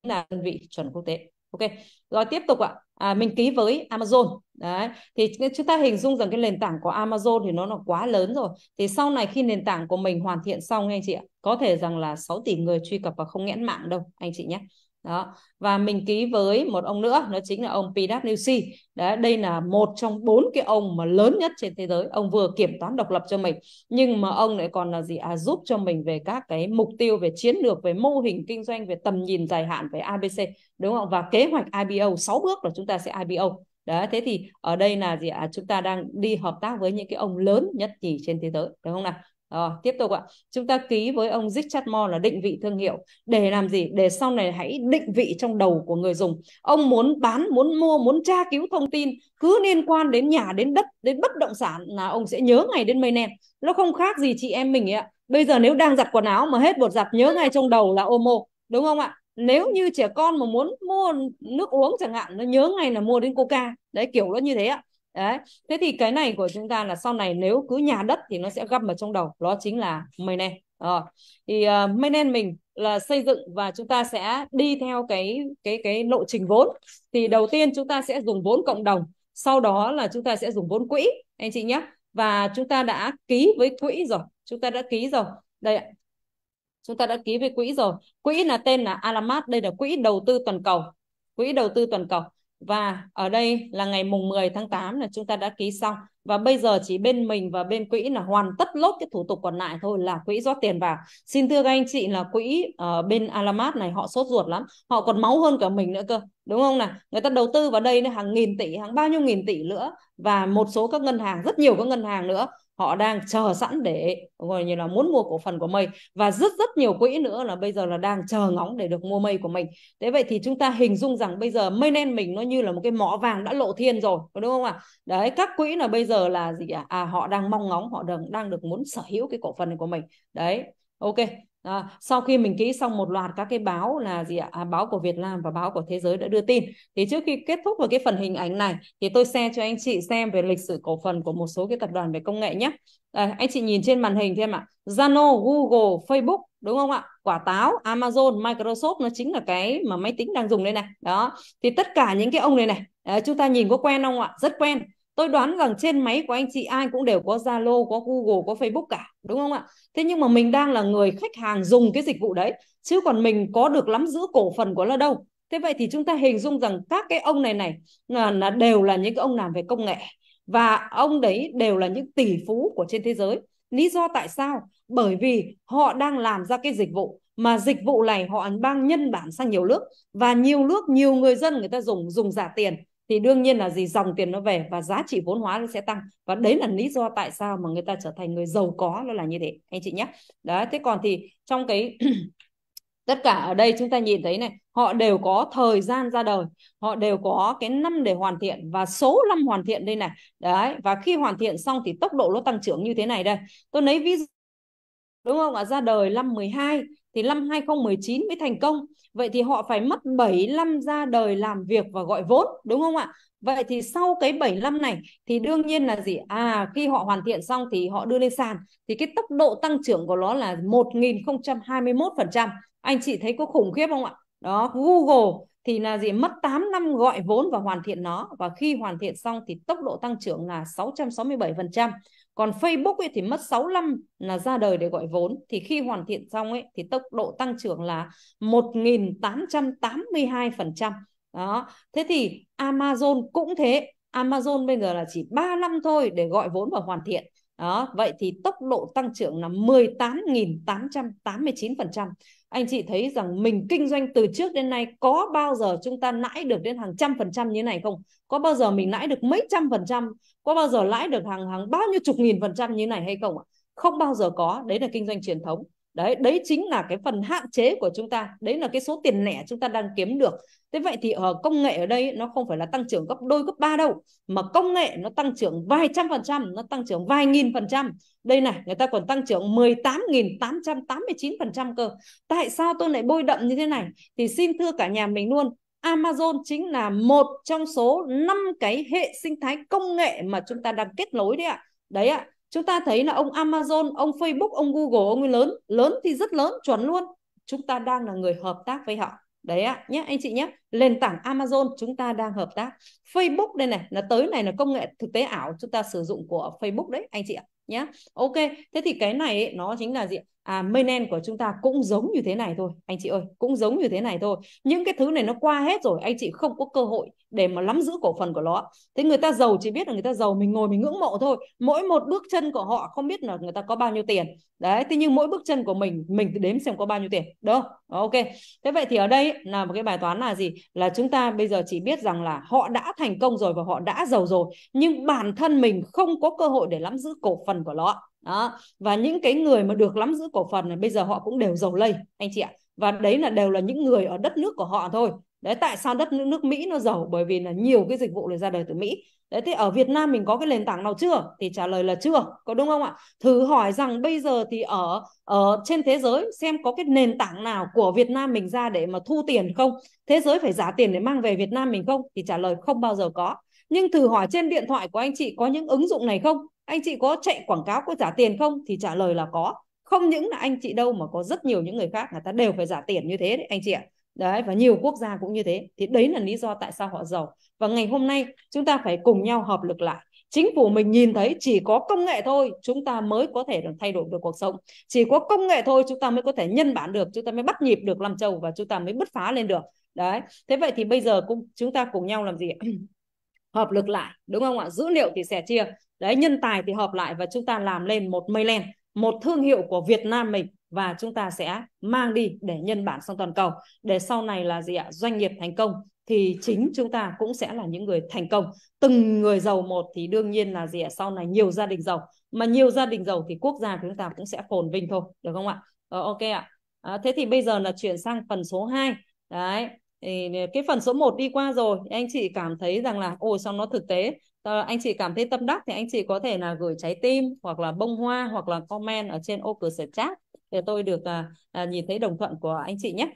là đơn vị chuẩn quốc tế ok rồi tiếp tục ạ à, mình ký với Amazon đấy thì chúng ta hình dung rằng cái nền tảng của Amazon thì nó là quá lớn rồi thì sau này khi nền tảng của mình hoàn thiện xong anh chị ạ có thể rằng là 6 tỷ người truy cập và không nghẽn mạng đâu anh chị nhé đó và mình ký với một ông nữa đó chính là ông PwC đó đây là một trong bốn cái ông mà lớn nhất trên thế giới ông vừa kiểm toán độc lập cho mình nhưng mà ông lại còn là gì à giúp cho mình về các cái mục tiêu về chiến lược về mô hình kinh doanh về tầm nhìn dài hạn về ABC đúng không và kế hoạch IPO 6 bước là chúng ta sẽ IPO đó thế thì ở đây là gì à? chúng ta đang đi hợp tác với những cái ông lớn nhất nhì trên thế giới đúng không nào rồi, ờ, tiếp tục ạ. Chúng ta ký với ông Richard Moore là định vị thương hiệu để làm gì? Để sau này hãy định vị trong đầu của người dùng. Ông muốn bán, muốn mua, muốn tra cứu thông tin cứ liên quan đến nhà, đến đất, đến bất động sản là ông sẽ nhớ ngày đến mây đen. Nó không khác gì chị em mình ấy ạ. Bây giờ nếu đang giặt quần áo mà hết bột giặt nhớ ngay trong đầu là omo đúng không ạ? Nếu như trẻ con mà muốn mua nước uống chẳng hạn nó nhớ ngay là mua đến Coca. Đấy kiểu nó như thế ạ đấy thế thì cái này của chúng ta là sau này nếu cứ nhà đất thì nó sẽ găm vào trong đầu đó chính là mainland ờ, thì uh, ờ, nên mình là xây dựng và chúng ta sẽ đi theo cái cái cái lộ trình vốn thì đầu tiên chúng ta sẽ dùng vốn cộng đồng sau đó là chúng ta sẽ dùng vốn quỹ anh chị nhé và chúng ta đã ký với quỹ rồi chúng ta đã ký rồi đây ạ chúng ta đã ký với quỹ rồi quỹ là tên là Alamat đây là quỹ đầu tư toàn cầu quỹ đầu tư toàn cầu và ở đây là ngày mùng 10 tháng 8 là chúng ta đã ký xong và bây giờ chỉ bên mình và bên quỹ là hoàn tất lốt cái thủ tục còn lại thôi là quỹ rót tiền vào xin thưa các anh chị là quỹ ở uh, bên Alamat này họ sốt ruột lắm họ còn máu hơn cả mình nữa cơ đúng không nào người ta đầu tư vào đây hàng nghìn tỷ hàng bao nhiêu nghìn tỷ nữa và một số các ngân hàng rất nhiều các ngân hàng nữa họ đang chờ sẵn để gọi như là muốn mua cổ phần của mây và rất rất nhiều quỹ nữa là bây giờ là đang chờ ngóng để được mua mây của mình thế vậy thì chúng ta hình dung rằng bây giờ mây đen mình nó như là một cái mỏ vàng đã lộ thiên rồi đúng không ạ đấy các quỹ là bây giờ là gì ạ à? à họ đang mong ngóng họ đang đang được muốn sở hữu cái cổ phần này của mình đấy ok À, sau khi mình kỹ xong một loạt các cái báo là gì ạ à, báo của Việt Nam và báo của thế giới đã đưa tin thì trước khi kết thúc vào cái phần hình ảnh này thì tôi share cho anh chị xem về lịch sử cổ phần của một số cái tập đoàn về công nghệ nhé à, anh chị nhìn trên màn hình thêm ạ zano Google Facebook đúng không ạ quả táo Amazon Microsoft nó chính là cái mà máy tính đang dùng đây này đó thì tất cả những cái ông này này à, chúng ta nhìn có quen không ạ rất quen tôi đoán rằng trên máy của anh chị ai cũng đều có Zalo có Google có Facebook cả đúng không ạ thế nhưng mà mình đang là người khách hàng dùng cái dịch vụ đấy chứ còn mình có được lắm giữ cổ phần của nó đâu thế vậy thì chúng ta hình dung rằng các cái ông này này là, là đều là những cái ông làm về công nghệ và ông đấy đều là những tỷ phú của trên thế giới lý do tại sao bởi vì họ đang làm ra cái dịch vụ mà dịch vụ này họ đang nhân bản sang nhiều nước và nhiều nước nhiều người dân người ta dùng dùng giả tiền thì đương nhiên là gì dòng tiền nó về và giá trị vốn hóa nó sẽ tăng và đấy là lý do tại sao mà người ta trở thành người giàu có nó là như thế anh chị nhé đấy thế còn thì trong cái tất cả ở đây chúng ta nhìn thấy này họ đều có thời gian ra đời họ đều có cái năm để hoàn thiện và số năm hoàn thiện đây này đấy và khi hoàn thiện xong thì tốc độ nó tăng trưởng như thế này đây tôi lấy ví dụ đúng không ạ ra đời năm 12 thì năm 2019 mới thành công Vậy thì họ phải mất 7 năm ra đời làm việc và gọi vốn, đúng không ạ? Vậy thì sau cái 7 năm này thì đương nhiên là gì? À khi họ hoàn thiện xong thì họ đưa lên sàn thì cái tốc độ tăng trưởng của nó là 1021%. Anh chị thấy có khủng khiếp không ạ? Đó, Google thì là gì mất 8 năm gọi vốn và hoàn thiện nó và khi hoàn thiện xong thì tốc độ tăng trưởng là 667% còn Facebook ấy thì mất 6 năm là ra đời để gọi vốn thì khi hoàn thiện xong ấy thì tốc độ tăng trưởng là 1882%. Đó, thế thì Amazon cũng thế, Amazon bây giờ là chỉ 3 năm thôi để gọi vốn và hoàn thiện đó vậy thì tốc độ tăng trưởng là 18.889% anh chị thấy rằng mình kinh doanh từ trước đến nay có bao giờ chúng ta lãi được đến hàng trăm phần trăm như này không có bao giờ mình lãi được mấy trăm phần trăm có bao giờ lãi được hàng hàng bao nhiêu chục nghìn phần trăm như này hay không ạ không bao giờ có đấy là kinh doanh truyền thống đấy đấy chính là cái phần hạn chế của chúng ta đấy là cái số tiền lẻ chúng ta đang kiếm được thế vậy thì ở ờ, công nghệ ở đây nó không phải là tăng trưởng gấp đôi gấp ba đâu mà công nghệ nó tăng trưởng vài trăm phần trăm nó tăng trưởng vài nghìn phần trăm đây này người ta còn tăng trưởng 18.889 phần trăm cơ tại sao tôi lại bôi đậm như thế này thì xin thưa cả nhà mình luôn Amazon chính là một trong số 5 cái hệ sinh thái công nghệ mà chúng ta đang kết nối đấy ạ. Đấy ạ, chúng ta thấy là ông Amazon ông Facebook ông Google ông ấy lớn lớn thì rất lớn chuẩn luôn chúng ta đang là người hợp tác với họ đấy ạ nhé anh chị nhé nền tảng Amazon chúng ta đang hợp tác Facebook đây này là tới này là công nghệ thực tế ảo chúng ta sử dụng của Facebook đấy anh chị ạ nhé ok thế thì cái này ấy, nó chính là gì à, mainland của chúng ta cũng giống như thế này thôi anh chị ơi cũng giống như thế này thôi những cái thứ này nó qua hết rồi anh chị không có cơ hội để mà nắm giữ cổ phần của nó thế người ta giàu chỉ biết là người ta giàu mình ngồi mình ngưỡng mộ thôi mỗi một bước chân của họ không biết là người ta có bao nhiêu tiền đấy thế nhưng mỗi bước chân của mình mình đếm xem có bao nhiêu tiền đó ok thế vậy thì ở đây là một cái bài toán là gì là chúng ta bây giờ chỉ biết rằng là họ đã thành công rồi và họ đã giàu rồi nhưng bản thân mình không có cơ hội để nắm giữ cổ phần của nó đó và những cái người mà được lắm giữ cổ phần bây giờ họ cũng đều giàu lây anh chị ạ và đấy là đều là những người ở đất nước của họ thôi đấy tại sao đất nước, Mỹ nó giàu bởi vì là nhiều cái dịch vụ được ra đời từ Mỹ đấy thì ở Việt Nam mình có cái nền tảng nào chưa thì trả lời là chưa có đúng không ạ thử hỏi rằng bây giờ thì ở ở trên thế giới xem có cái nền tảng nào của Việt Nam mình ra để mà thu tiền không thế giới phải giả tiền để mang về Việt Nam mình không thì trả lời không bao giờ có nhưng thử hỏi trên điện thoại của anh chị có những ứng dụng này không anh chị có chạy quảng cáo có trả tiền không thì trả lời là có không những là anh chị đâu mà có rất nhiều những người khác người ta đều phải trả tiền như thế đấy anh chị ạ đấy và nhiều quốc gia cũng như thế thì đấy là lý do tại sao họ giàu và ngày hôm nay chúng ta phải cùng nhau hợp lực lại chính phủ mình nhìn thấy chỉ có công nghệ thôi chúng ta mới có thể được thay đổi được cuộc sống chỉ có công nghệ thôi chúng ta mới có thể nhân bản được chúng ta mới bắt nhịp được làm giàu và chúng ta mới bứt phá lên được đấy thế vậy thì bây giờ cũng chúng ta cùng nhau làm gì hợp lực lại đúng không ạ dữ liệu thì sẻ chia đấy nhân tài thì hợp lại và chúng ta làm lên một mây len một thương hiệu của Việt Nam mình và chúng ta sẽ mang đi để nhân bản sang toàn cầu để sau này là gì ạ doanh nghiệp thành công thì chính chúng ta cũng sẽ là những người thành công từng người giàu một thì đương nhiên là gì ạ sau này nhiều gia đình giàu mà nhiều gia đình giàu thì quốc gia chúng ta cũng sẽ phồn vinh thôi được không ạ ờ, ok ạ à, thế thì bây giờ là chuyển sang phần số 2 đấy thì cái phần số 1 đi qua rồi anh chị cảm thấy rằng là ôi sao nó thực tế ờ, anh chị cảm thấy tâm đắc thì anh chị có thể là gửi trái tim hoặc là bông hoa hoặc là comment ở trên ô cửa sổ chat để tôi được à, à, nhìn thấy đồng thuận của anh chị nhé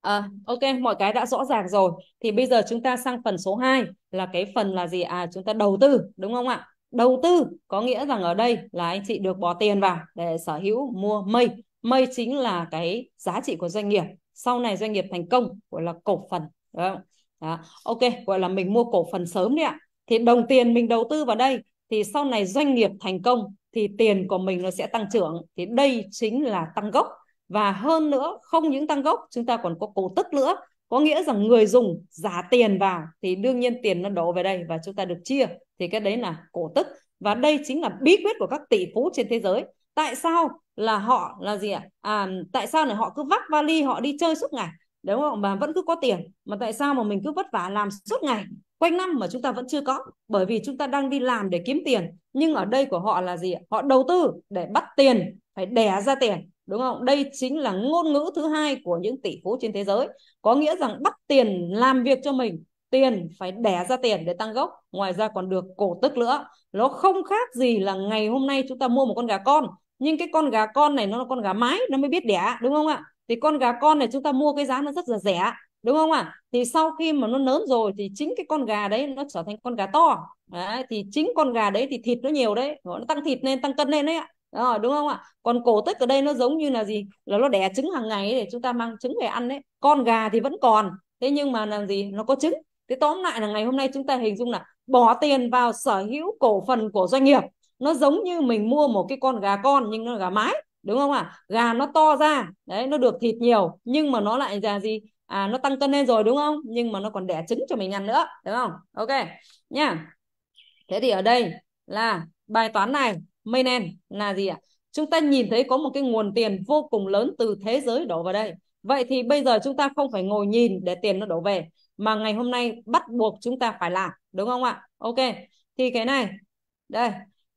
À, ok, mọi cái đã rõ ràng rồi. Thì bây giờ chúng ta sang phần số 2 là cái phần là gì? À, chúng ta đầu tư, đúng không ạ? Đầu tư có nghĩa rằng ở đây là anh chị được bỏ tiền vào để sở hữu mua mây. Mây chính là cái giá trị của doanh nghiệp sau này doanh nghiệp thành công gọi là cổ phần đúng không? Đó. ok gọi là mình mua cổ phần sớm đi ạ thì đồng tiền mình đầu tư vào đây thì sau này doanh nghiệp thành công thì tiền của mình nó sẽ tăng trưởng thì đây chính là tăng gốc và hơn nữa không những tăng gốc chúng ta còn có cổ tức nữa có nghĩa rằng người dùng giả tiền vào thì đương nhiên tiền nó đổ về đây và chúng ta được chia thì cái đấy là cổ tức và đây chính là bí quyết của các tỷ phú trên thế giới tại sao là họ là gì ạ à, tại sao này họ cứ vác vali họ đi chơi suốt ngày đúng không mà vẫn cứ có tiền mà tại sao mà mình cứ vất vả làm suốt ngày quanh năm mà chúng ta vẫn chưa có bởi vì chúng ta đang đi làm để kiếm tiền nhưng ở đây của họ là gì họ đầu tư để bắt tiền phải đẻ ra tiền đúng không đây chính là ngôn ngữ thứ hai của những tỷ phú trên thế giới có nghĩa rằng bắt tiền làm việc cho mình tiền phải đẻ ra tiền để tăng gốc ngoài ra còn được cổ tức nữa nó không khác gì là ngày hôm nay chúng ta mua một con gà con nhưng cái con gà con này nó là con gà mái nó mới biết đẻ đúng không ạ thì con gà con này chúng ta mua cái giá nó rất là rẻ đúng không ạ thì sau khi mà nó lớn rồi thì chính cái con gà đấy nó trở thành con gà to đấy, thì chính con gà đấy thì thịt nó nhiều đấy nó tăng thịt lên tăng cân lên đấy ạ đó, đúng không ạ còn cổ tích ở đây nó giống như là gì là nó đẻ trứng hàng ngày để chúng ta mang trứng về ăn đấy con gà thì vẫn còn thế nhưng mà làm gì nó có trứng thế tóm lại là ngày hôm nay chúng ta hình dung là bỏ tiền vào sở hữu cổ phần của doanh nghiệp nó giống như mình mua một cái con gà con nhưng nó là gà mái đúng không ạ à? gà nó to ra đấy nó được thịt nhiều nhưng mà nó lại già gì à nó tăng cân lên rồi đúng không nhưng mà nó còn đẻ trứng cho mình ăn nữa đúng không ok nha thế thì ở đây là bài toán này mây nen là gì ạ à? chúng ta nhìn thấy có một cái nguồn tiền vô cùng lớn từ thế giới đổ vào đây vậy thì bây giờ chúng ta không phải ngồi nhìn để tiền nó đổ về mà ngày hôm nay bắt buộc chúng ta phải làm đúng không ạ ok thì cái này đây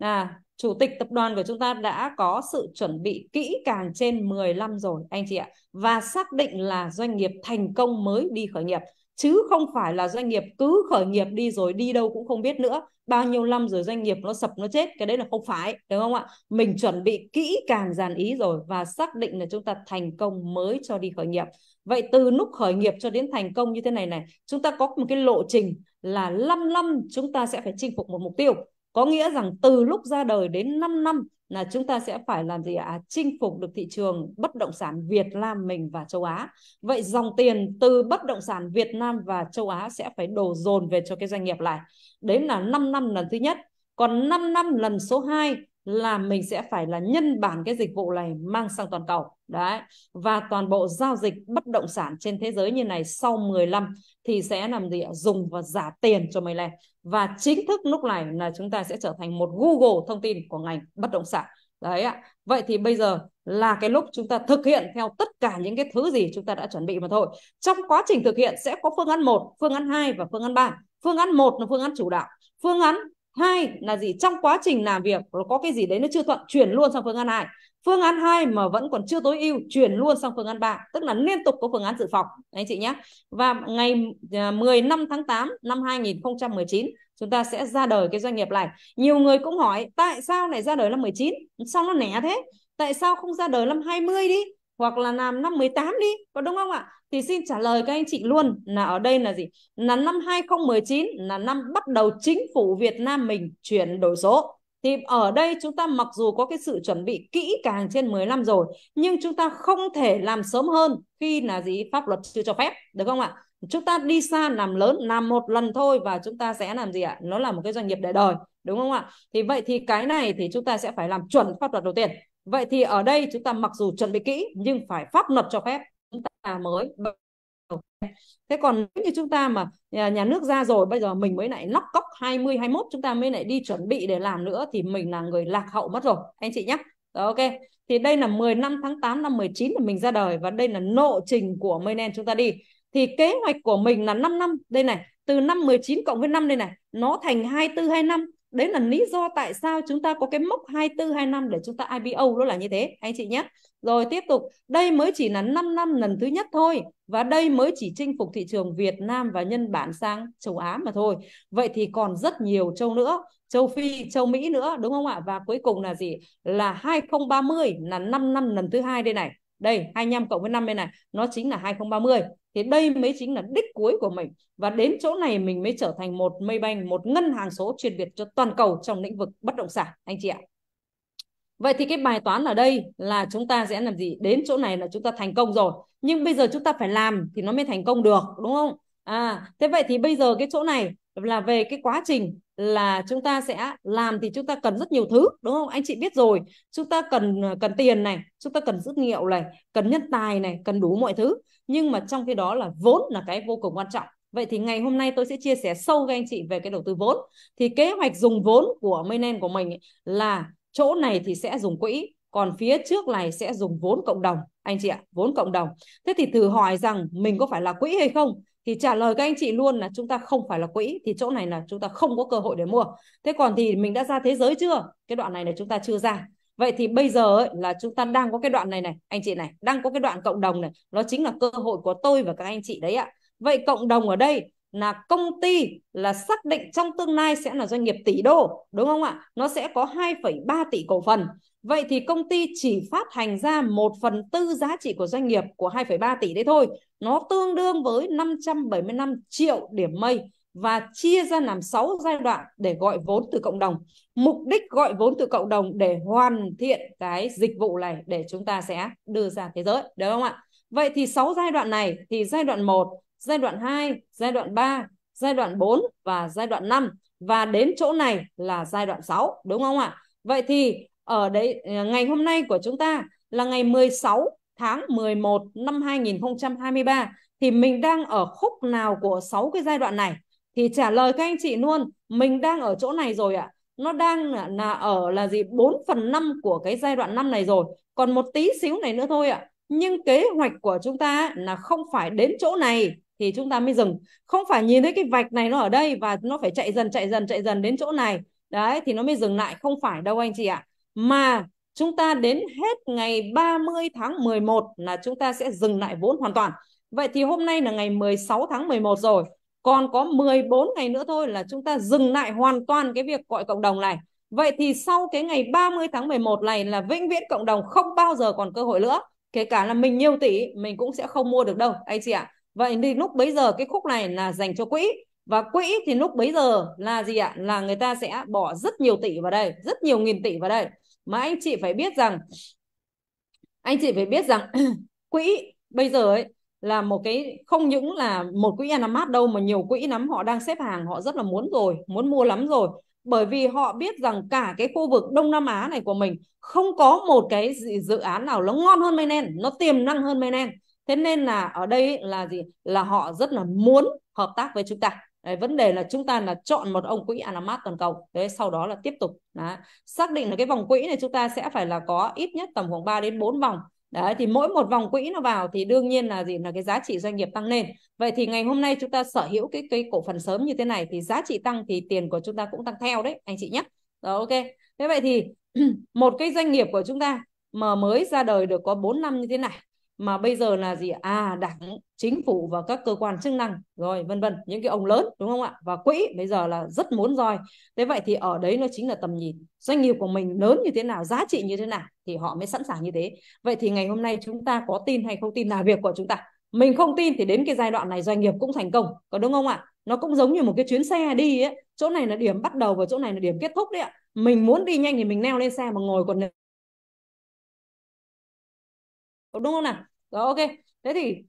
à, chủ tịch tập đoàn của chúng ta đã có sự chuẩn bị kỹ càng trên 10 năm rồi anh chị ạ và xác định là doanh nghiệp thành công mới đi khởi nghiệp chứ không phải là doanh nghiệp cứ khởi nghiệp đi rồi đi đâu cũng không biết nữa bao nhiêu năm rồi doanh nghiệp nó sập nó chết cái đấy là không phải đúng không ạ mình chuẩn bị kỹ càng dàn ý rồi và xác định là chúng ta thành công mới cho đi khởi nghiệp vậy từ lúc khởi nghiệp cho đến thành công như thế này này chúng ta có một cái lộ trình là 5 năm chúng ta sẽ phải chinh phục một mục tiêu có nghĩa rằng từ lúc ra đời đến 5 năm là chúng ta sẽ phải làm gì ạ? À? Chinh phục được thị trường bất động sản Việt Nam mình và châu Á. Vậy dòng tiền từ bất động sản Việt Nam và châu Á sẽ phải đổ dồn về cho cái doanh nghiệp lại. Đấy là 5 năm lần thứ nhất. Còn 5 năm lần số 2 là mình sẽ phải là nhân bản cái dịch vụ này mang sang toàn cầu đấy và toàn bộ giao dịch bất động sản trên thế giới như này sau 15 thì sẽ làm gì dùng và giả tiền cho mình lên và chính thức lúc này là chúng ta sẽ trở thành một Google thông tin của ngành bất động sản đấy ạ vậy thì bây giờ là cái lúc chúng ta thực hiện theo tất cả những cái thứ gì chúng ta đã chuẩn bị mà thôi trong quá trình thực hiện sẽ có phương án 1, phương án 2 và phương án 3 phương án 1 là phương án chủ đạo phương án hai là gì trong quá trình làm việc nó có cái gì đấy nó chưa thuận chuyển luôn sang phương án hai phương án hai mà vẫn còn chưa tối ưu chuyển luôn sang phương án 3 tức là liên tục có phương án dự phòng anh chị nhé và ngày 15 à, tháng 8 năm 2019 chúng ta sẽ ra đời cái doanh nghiệp này nhiều người cũng hỏi tại sao lại ra đời năm 19 sao nó nẻ thế tại sao không ra đời năm 20 đi hoặc là làm năm 18 đi có đúng không ạ thì xin trả lời các anh chị luôn là ở đây là gì là năm 2019 là năm bắt đầu chính phủ Việt Nam mình chuyển đổi số thì ở đây chúng ta mặc dù có cái sự chuẩn bị kỹ càng trên năm rồi nhưng chúng ta không thể làm sớm hơn khi là gì pháp luật chưa cho phép được không ạ chúng ta đi xa làm lớn làm một lần thôi và chúng ta sẽ làm gì ạ nó là một cái doanh nghiệp để đời đúng không ạ thì vậy thì cái này thì chúng ta sẽ phải làm chuẩn pháp luật đầu tiên Vậy thì ở đây chúng ta mặc dù chuẩn bị kỹ nhưng phải pháp luật cho phép chúng ta mới Thế còn nếu như chúng ta mà à, nhà, nước ra rồi bây giờ mình mới lại lóc cóc 20 21 chúng ta mới lại đi chuẩn bị để làm nữa thì mình là người lạc hậu mất rồi anh chị nhé. Đó, ok. Thì đây là năm tháng 8 năm 19 là mình ra đời và đây là lộ trình của Maynen chúng ta đi. Thì kế hoạch của mình là 5 năm đây này, từ năm 19 cộng với 5 đây này, nó thành 24 25 đấy là lý do tại sao chúng ta có cái mốc 24 năm để chúng ta IPO đó là như thế anh chị nhé. Rồi tiếp tục, đây mới chỉ là 5 năm lần thứ nhất thôi và đây mới chỉ chinh phục thị trường Việt Nam và nhân bản sang châu Á mà thôi. Vậy thì còn rất nhiều châu nữa, châu Phi, châu Mỹ nữa đúng không ạ? Và cuối cùng là gì? Là 2030 là 5 năm lần thứ hai đây này đây 25 cộng với 5 đây này nó chính là 2030 thì đây mới chính là đích cuối của mình và đến chỗ này mình mới trở thành một Maybank một ngân hàng số chuyên biệt cho toàn cầu trong lĩnh vực bất động sản anh chị ạ Vậy thì cái bài toán ở đây là chúng ta sẽ làm gì? Đến chỗ này là chúng ta thành công rồi. Nhưng bây giờ chúng ta phải làm thì nó mới thành công được, đúng không? À, thế vậy thì bây giờ cái chỗ này là về cái quá trình là chúng ta sẽ làm thì chúng ta cần rất nhiều thứ đúng không anh chị biết rồi chúng ta cần cần tiền này chúng ta cần dữ liệu này cần nhân tài này cần đủ mọi thứ nhưng mà trong khi đó là vốn là cái vô cùng quan trọng vậy thì ngày hôm nay tôi sẽ chia sẻ sâu với anh chị về cái đầu tư vốn thì kế hoạch dùng vốn của Maynen của mình ấy, là chỗ này thì sẽ dùng quỹ còn phía trước này sẽ dùng vốn cộng đồng anh chị ạ vốn cộng đồng thế thì thử hỏi rằng mình có phải là quỹ hay không thì trả lời các anh chị luôn là chúng ta không phải là quỹ thì chỗ này là chúng ta không có cơ hội để mua thế còn thì mình đã ra thế giới chưa cái đoạn này là chúng ta chưa ra vậy thì bây giờ ấy, là chúng ta đang có cái đoạn này này anh chị này đang có cái đoạn cộng đồng này nó chính là cơ hội của tôi và các anh chị đấy ạ vậy cộng đồng ở đây là công ty là xác định trong tương lai sẽ là doanh nghiệp tỷ đô đúng không ạ nó sẽ có 2,3 tỷ cổ phần Vậy thì công ty chỉ phát hành ra 1 phần tư giá trị của doanh nghiệp của 2,3 tỷ đấy thôi. Nó tương đương với 575 triệu điểm mây và chia ra làm 6 giai đoạn để gọi vốn từ cộng đồng. Mục đích gọi vốn từ cộng đồng để hoàn thiện cái dịch vụ này để chúng ta sẽ đưa ra thế giới, được không ạ? Vậy thì 6 giai đoạn này thì giai đoạn 1, giai đoạn 2, giai đoạn 3, giai đoạn 4 và giai đoạn 5 và đến chỗ này là giai đoạn 6, đúng không ạ? Vậy thì ở ờ, đấy ờ, ngày hôm nay của chúng ta là ngày 16 tháng 11 năm 2023 thì mình đang ở khúc nào của 6 cái giai đoạn này thì trả lời các anh chị luôn mình đang ở chỗ này rồi ạ nó đang là, ở là gì 4 phần 5 của cái giai đoạn năm này rồi còn một tí xíu này nữa thôi ạ nhưng kế hoạch của chúng ta là không phải đến chỗ này thì chúng ta mới dừng không phải nhìn thấy cái vạch này nó ở đây và nó phải chạy dần chạy dần chạy dần đến chỗ này đấy thì nó mới dừng lại không phải đâu anh chị ạ à mà chúng ta đến hết ngày 30 tháng 11 là chúng ta sẽ dừng lại vốn hoàn toàn. Vậy thì hôm nay là ngày 16 tháng 11 rồi, còn có 14 ngày nữa thôi là chúng ta dừng lại hoàn toàn cái việc gọi cộng đồng này. Vậy thì sau cái ngày 30 tháng 11 này là vĩnh viễn cộng đồng không bao giờ còn cơ hội nữa. Kể cả là mình nhiều tỷ mình cũng sẽ không mua được đâu anh chị ạ. Vậy thì lúc bấy giờ cái khúc này là dành cho quỹ và quỹ thì lúc bấy giờ là gì ạ? Là người ta sẽ bỏ rất nhiều tỷ vào đây, rất nhiều nghìn tỷ vào đây mà anh chị phải biết rằng anh chị phải biết rằng quỹ bây giờ ấy là một cái không những là một quỹ Anamart đâu mà nhiều quỹ lắm họ đang xếp hàng họ rất là muốn rồi muốn mua lắm rồi bởi vì họ biết rằng cả cái khu vực Đông Nam Á này của mình không có một cái dự án nào nó ngon hơn Menen nó tiềm năng hơn Menen thế nên là ở đây là gì là họ rất là muốn hợp tác với chúng ta Đấy, vấn đề là chúng ta là chọn một ông quỹ Anamat toàn cầu đấy sau đó là tiếp tục đấy. xác định là cái vòng quỹ này chúng ta sẽ phải là có ít nhất tầm khoảng 3 đến 4 vòng đấy thì mỗi một vòng quỹ nó vào thì đương nhiên là gì là cái giá trị doanh nghiệp tăng lên vậy thì ngày hôm nay chúng ta sở hữu cái cái cổ phần sớm như thế này thì giá trị tăng thì tiền của chúng ta cũng tăng theo đấy anh chị nhé rồi ok thế vậy thì một cái doanh nghiệp của chúng ta mà mới ra đời được có 4 năm như thế này mà bây giờ là gì à đảng chính phủ và các cơ quan chức năng rồi vân vân những cái ông lớn đúng không ạ và quỹ bây giờ là rất muốn roi thế vậy thì ở đấy nó chính là tầm nhìn doanh nghiệp của mình lớn như thế nào giá trị như thế nào thì họ mới sẵn sàng như thế vậy thì ngày hôm nay chúng ta có tin hay không tin là việc của chúng ta mình không tin thì đến cái giai đoạn này doanh nghiệp cũng thành công có đúng không ạ nó cũng giống như một cái chuyến xe đi ấy chỗ này là điểm bắt đầu và chỗ này là điểm kết thúc đấy ạ mình muốn đi nhanh thì mình leo lên xe mà ngồi còn đúng không nào rồi ok thế thì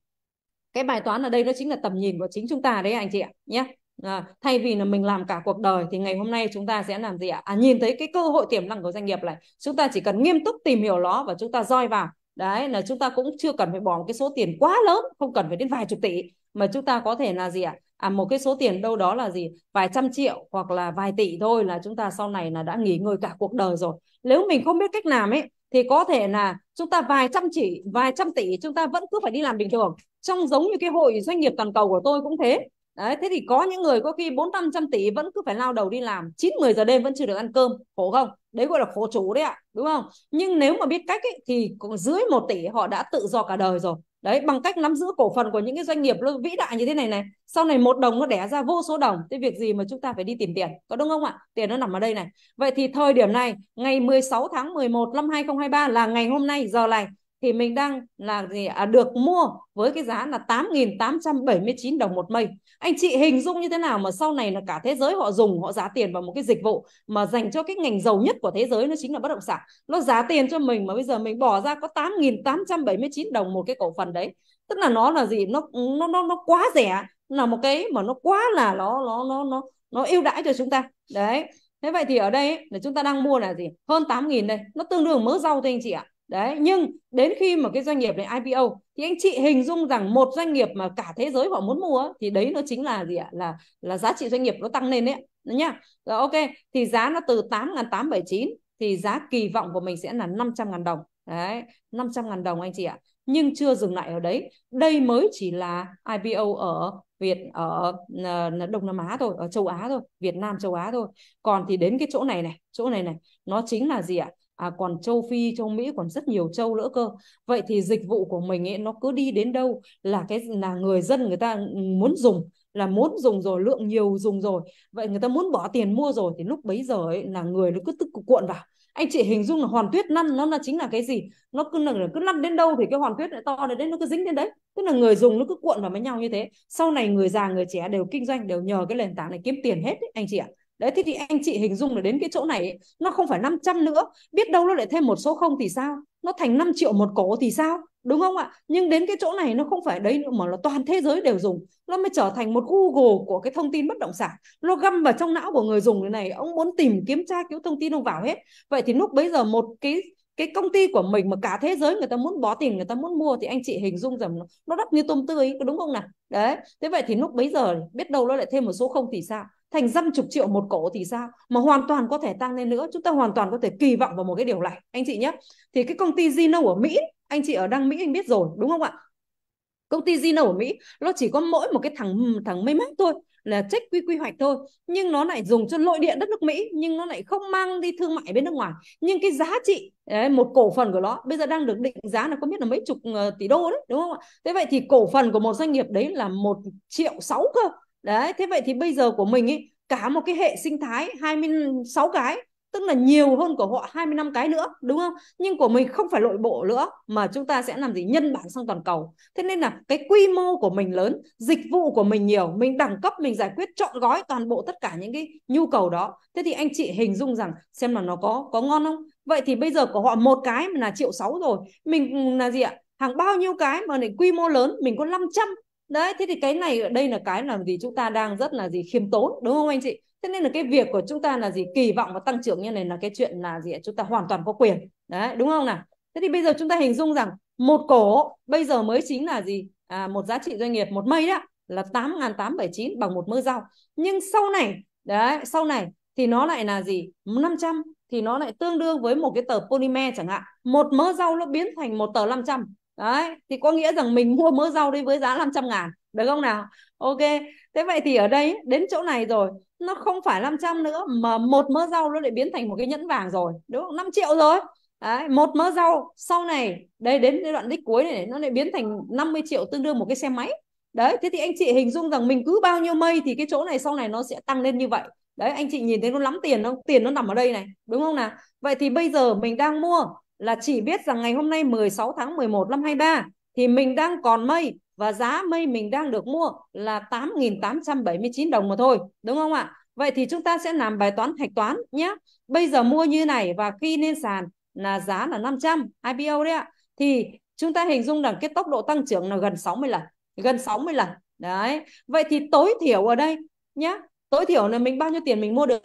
cái bài toán ở đây nó chính là tầm nhìn của chính chúng ta đấy anh chị ạ nhé à, thay vì là mình làm cả cuộc đời thì ngày hôm nay chúng ta sẽ làm gì ạ à, nhìn thấy cái cơ hội tiềm năng của doanh nghiệp này chúng ta chỉ cần nghiêm túc tìm hiểu nó và chúng ta roi vào đấy là chúng ta cũng chưa cần phải bỏ một cái số tiền quá lớn không cần phải đến vài chục tỷ mà chúng ta có thể là gì ạ à, một cái số tiền đâu đó là gì vài trăm triệu hoặc là vài tỷ thôi là chúng ta sau này là đã nghỉ ngơi cả cuộc đời rồi nếu mình không biết cách làm ấy thì có thể là chúng ta vài trăm chỉ vài trăm tỷ chúng ta vẫn cứ phải đi làm bình thường trong giống như cái hội doanh nghiệp toàn cầu của tôi cũng thế Đấy, thế thì có những người có khi 4 500 tỷ vẫn cứ phải lao đầu đi làm 9 10 giờ đêm vẫn chưa được ăn cơm khổ không đấy gọi là khổ chủ đấy ạ đúng không nhưng nếu mà biết cách ấy, thì dưới 1 tỷ họ đã tự do cả đời rồi đấy bằng cách nắm giữ cổ phần của những cái doanh nghiệp nó vĩ đại như thế này này sau này một đồng nó đẻ ra vô số đồng thế việc gì mà chúng ta phải đi tìm tiền có đúng không ạ tiền nó nằm ở đây này vậy thì thời điểm này ngày 16 tháng 11 năm 2023 là ngày hôm nay giờ này thì mình đang là gì à, được mua với cái giá là 8.879 đồng một mây. Anh chị hình dung như thế nào mà sau này là cả thế giới họ dùng họ giá tiền vào một cái dịch vụ mà dành cho cái ngành giàu nhất của thế giới nó chính là bất động sản. Nó giá tiền cho mình mà bây giờ mình bỏ ra có 8.879 đồng một cái cổ phần đấy. Tức là nó là gì? Nó nó nó nó quá rẻ, là một cái mà nó quá là nó nó nó nó nó ưu đãi cho chúng ta. Đấy. Thế vậy thì ở đây là chúng ta đang mua là gì? Hơn 8.000 đây, nó tương đương mớ rau thôi anh chị ạ đấy nhưng đến khi mà cái doanh nghiệp này IPO thì anh chị hình dung rằng một doanh nghiệp mà cả thế giới họ muốn mua thì đấy nó chính là gì ạ là là giá trị doanh nghiệp nó tăng lên đấy nhá rồi ok thì giá nó từ 8.879 thì giá kỳ vọng của mình sẽ là 500 ngàn đồng đấy 500 ngàn đồng anh chị ạ nhưng chưa dừng lại ở đấy đây mới chỉ là IPO ở Việt ở ờ, Đông Nam Á thôi ở châu Á thôi Việt Nam châu Á thôi còn thì đến cái chỗ này này chỗ này này nó chính là gì ạ à, còn châu Phi, châu Mỹ còn rất nhiều châu nữa cơ. Vậy thì dịch vụ của mình ấy nó cứ đi đến đâu là cái là người dân người ta muốn dùng là muốn dùng rồi lượng nhiều dùng rồi vậy người ta muốn bỏ tiền mua rồi thì lúc bấy giờ ấy là người nó cứ tức cuộn vào anh chị hình dung là hoàn tuyết năn nó là chính là cái gì nó cứ là cứ lăn đến đâu thì cái hoàn tuyết lại to đến đấy nó cứ dính đến đấy tức là người dùng nó cứ cuộn vào với nhau như thế sau này người già người trẻ đều kinh doanh đều nhờ cái nền tảng này kiếm tiền hết đấy, anh chị ạ à đấy thế thì anh chị hình dung là đến cái chỗ này nó không phải 500 nữa biết đâu nó lại thêm một số không thì sao nó thành 5 triệu một cổ thì sao đúng không ạ nhưng đến cái chỗ này nó không phải đấy nữa mà là toàn thế giới đều dùng nó mới trở thành một google của cái thông tin bất động sản nó găm vào trong não của người dùng như này ông muốn tìm kiếm tra cứu thông tin ông vào hết vậy thì lúc bấy giờ một cái cái công ty của mình mà cả thế giới người ta muốn bó tiền người ta muốn mua thì anh chị hình dung rằng nó đắt như tôm tươi đúng không nào đấy thế vậy thì lúc bấy giờ biết đâu nó lại thêm một số không thì sao thành dăm chục triệu một cổ thì sao mà hoàn toàn có thể tăng lên nữa chúng ta hoàn toàn có thể kỳ vọng vào một cái điều này anh chị nhé thì cái công ty Zino ở Mỹ anh chị ở đang Mỹ anh biết rồi đúng không ạ công ty Zino ở Mỹ nó chỉ có mỗi một cái thằng thằng mây mát thôi là trách quy quy hoạch thôi nhưng nó lại dùng cho nội địa đất nước Mỹ nhưng nó lại không mang đi thương mại bên nước ngoài nhưng cái giá trị đấy, một cổ phần của nó bây giờ đang được định giá là có biết là mấy chục ờ, tỷ đô đấy đúng không ạ thế vậy thì cổ phần của một doanh nghiệp đấy là một triệu sáu cơ đấy thế vậy thì bây giờ của mình ấy cả một cái hệ sinh thái 26 cái tức là nhiều hơn của họ 25 cái nữa đúng không nhưng của mình không phải nội bộ nữa mà chúng ta sẽ làm gì nhân bản sang toàn cầu thế nên là cái quy mô của mình lớn dịch vụ của mình nhiều mình đẳng cấp mình giải quyết trọn gói toàn bộ tất cả những cái nhu cầu đó thế thì anh chị hình dung rằng xem là nó có có ngon không vậy thì bây giờ của họ một cái mà là triệu sáu rồi mình là gì ạ hàng bao nhiêu cái mà lại quy mô lớn mình có 500 đấy thế thì cái này đây là cái làm gì chúng ta đang rất là gì khiêm tốn đúng không anh chị thế nên là cái việc của chúng ta là gì kỳ vọng và tăng trưởng như này là cái chuyện là gì chúng ta hoàn toàn có quyền đấy đúng không nào thế thì bây giờ chúng ta hình dung rằng một cổ bây giờ mới chính là gì à, một giá trị doanh nghiệp một mây đó là 8.879 bằng một mớ rau nhưng sau này đấy sau này thì nó lại là gì 500 thì nó lại tương đương với một cái tờ polymer chẳng hạn một mớ rau nó biến thành một tờ 500 đấy thì có nghĩa rằng mình mua mớ rau đi với giá 500 ngàn được không nào ok thế vậy thì ở đây đến chỗ này rồi nó không phải 500 nữa mà một mớ rau nó lại biến thành một cái nhẫn vàng rồi đúng không 5 triệu rồi Đấy, một mớ rau sau này đây đến đoạn đích cuối này nó lại biến thành 50 triệu tương đương một cái xe máy đấy thế thì anh chị hình dung rằng mình cứ bao nhiêu mây thì cái chỗ này sau này nó sẽ tăng lên như vậy đấy anh chị nhìn thấy nó lắm tiền không? tiền nó nằm ở đây này đúng không nào vậy thì bây giờ mình đang mua là chỉ biết rằng ngày hôm nay 16 tháng 11 năm 23 thì mình đang còn mây và giá mây mình đang được mua là 8.879 đồng mà thôi, đúng không ạ? Vậy thì chúng ta sẽ làm bài toán hạch toán nhé. Bây giờ mua như này và khi lên sàn là giá là 500 IPO đấy ạ. Thì chúng ta hình dung rằng cái tốc độ tăng trưởng là gần 60 lần, gần 60 lần. Đấy. Vậy thì tối thiểu ở đây nhé, tối thiểu là mình bao nhiêu tiền mình mua được?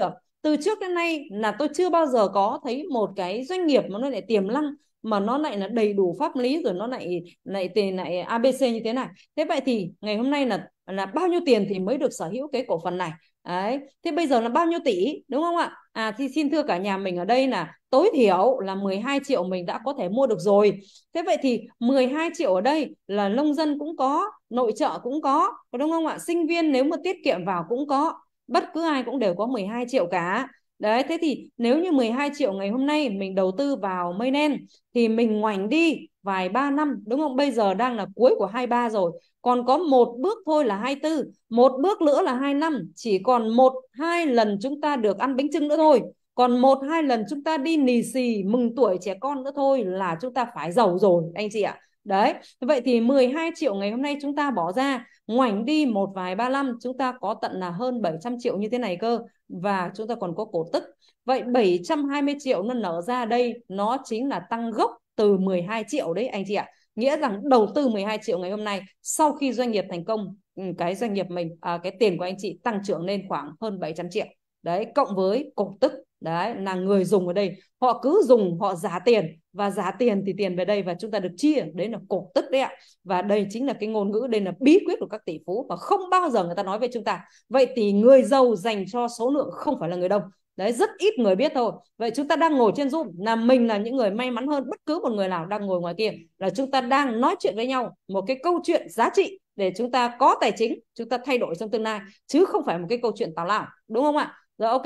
từ trước đến nay là tôi chưa bao giờ có thấy một cái doanh nghiệp mà nó lại tiềm năng mà nó lại là đầy đủ pháp lý rồi nó lại lại tiền lại ABC như thế này thế vậy thì ngày hôm nay là là bao nhiêu tiền thì mới được sở hữu cái cổ phần này đấy thế bây giờ là bao nhiêu tỷ đúng không ạ à thì xin thưa cả nhà mình ở đây là tối thiểu là 12 triệu mình đã có thể mua được rồi thế vậy thì 12 triệu ở đây là nông dân cũng có nội trợ cũng có đúng không ạ sinh viên nếu mà tiết kiệm vào cũng có bất cứ ai cũng đều có 12 triệu cả đấy thế thì nếu như 12 triệu ngày hôm nay mình đầu tư vào mây đen thì mình ngoảnh đi vài ba năm đúng không bây giờ đang là cuối của 23 rồi còn có một bước thôi là 24 một bước nữa là 2 năm chỉ còn một hai lần chúng ta được ăn bánh trưng nữa thôi còn một hai lần chúng ta đi nì xì mừng tuổi trẻ con nữa thôi là chúng ta phải giàu rồi anh chị ạ Đấy, vậy thì 12 triệu ngày hôm nay chúng ta bỏ ra, ngoảnh đi một vài 35, chúng ta có tận là hơn 700 triệu như thế này cơ. Và chúng ta còn có cổ tức. Vậy 720 triệu nó nở ra đây, nó chính là tăng gốc từ 12 triệu đấy anh chị ạ. Nghĩa rằng đầu tư 12 triệu ngày hôm nay, sau khi doanh nghiệp thành công, ừ, cái doanh nghiệp mình, à, cái tiền của anh chị tăng trưởng lên khoảng hơn 700 triệu. Đấy, cộng với cổ tức đấy là người dùng ở đây họ cứ dùng họ giá tiền và giá tiền thì tiền về đây và chúng ta được chia đấy là cổ tức đấy ạ và đây chính là cái ngôn ngữ đây là bí quyết của các tỷ phú và không bao giờ người ta nói về chúng ta vậy thì người giàu dành cho số lượng không phải là người đông đấy rất ít người biết thôi vậy chúng ta đang ngồi trên zoom là mình là những người may mắn hơn bất cứ một người nào đang ngồi ngoài kia là chúng ta đang nói chuyện với nhau một cái câu chuyện giá trị để chúng ta có tài chính chúng ta thay đổi trong tương lai chứ không phải một cái câu chuyện tào lao đúng không ạ rồi ok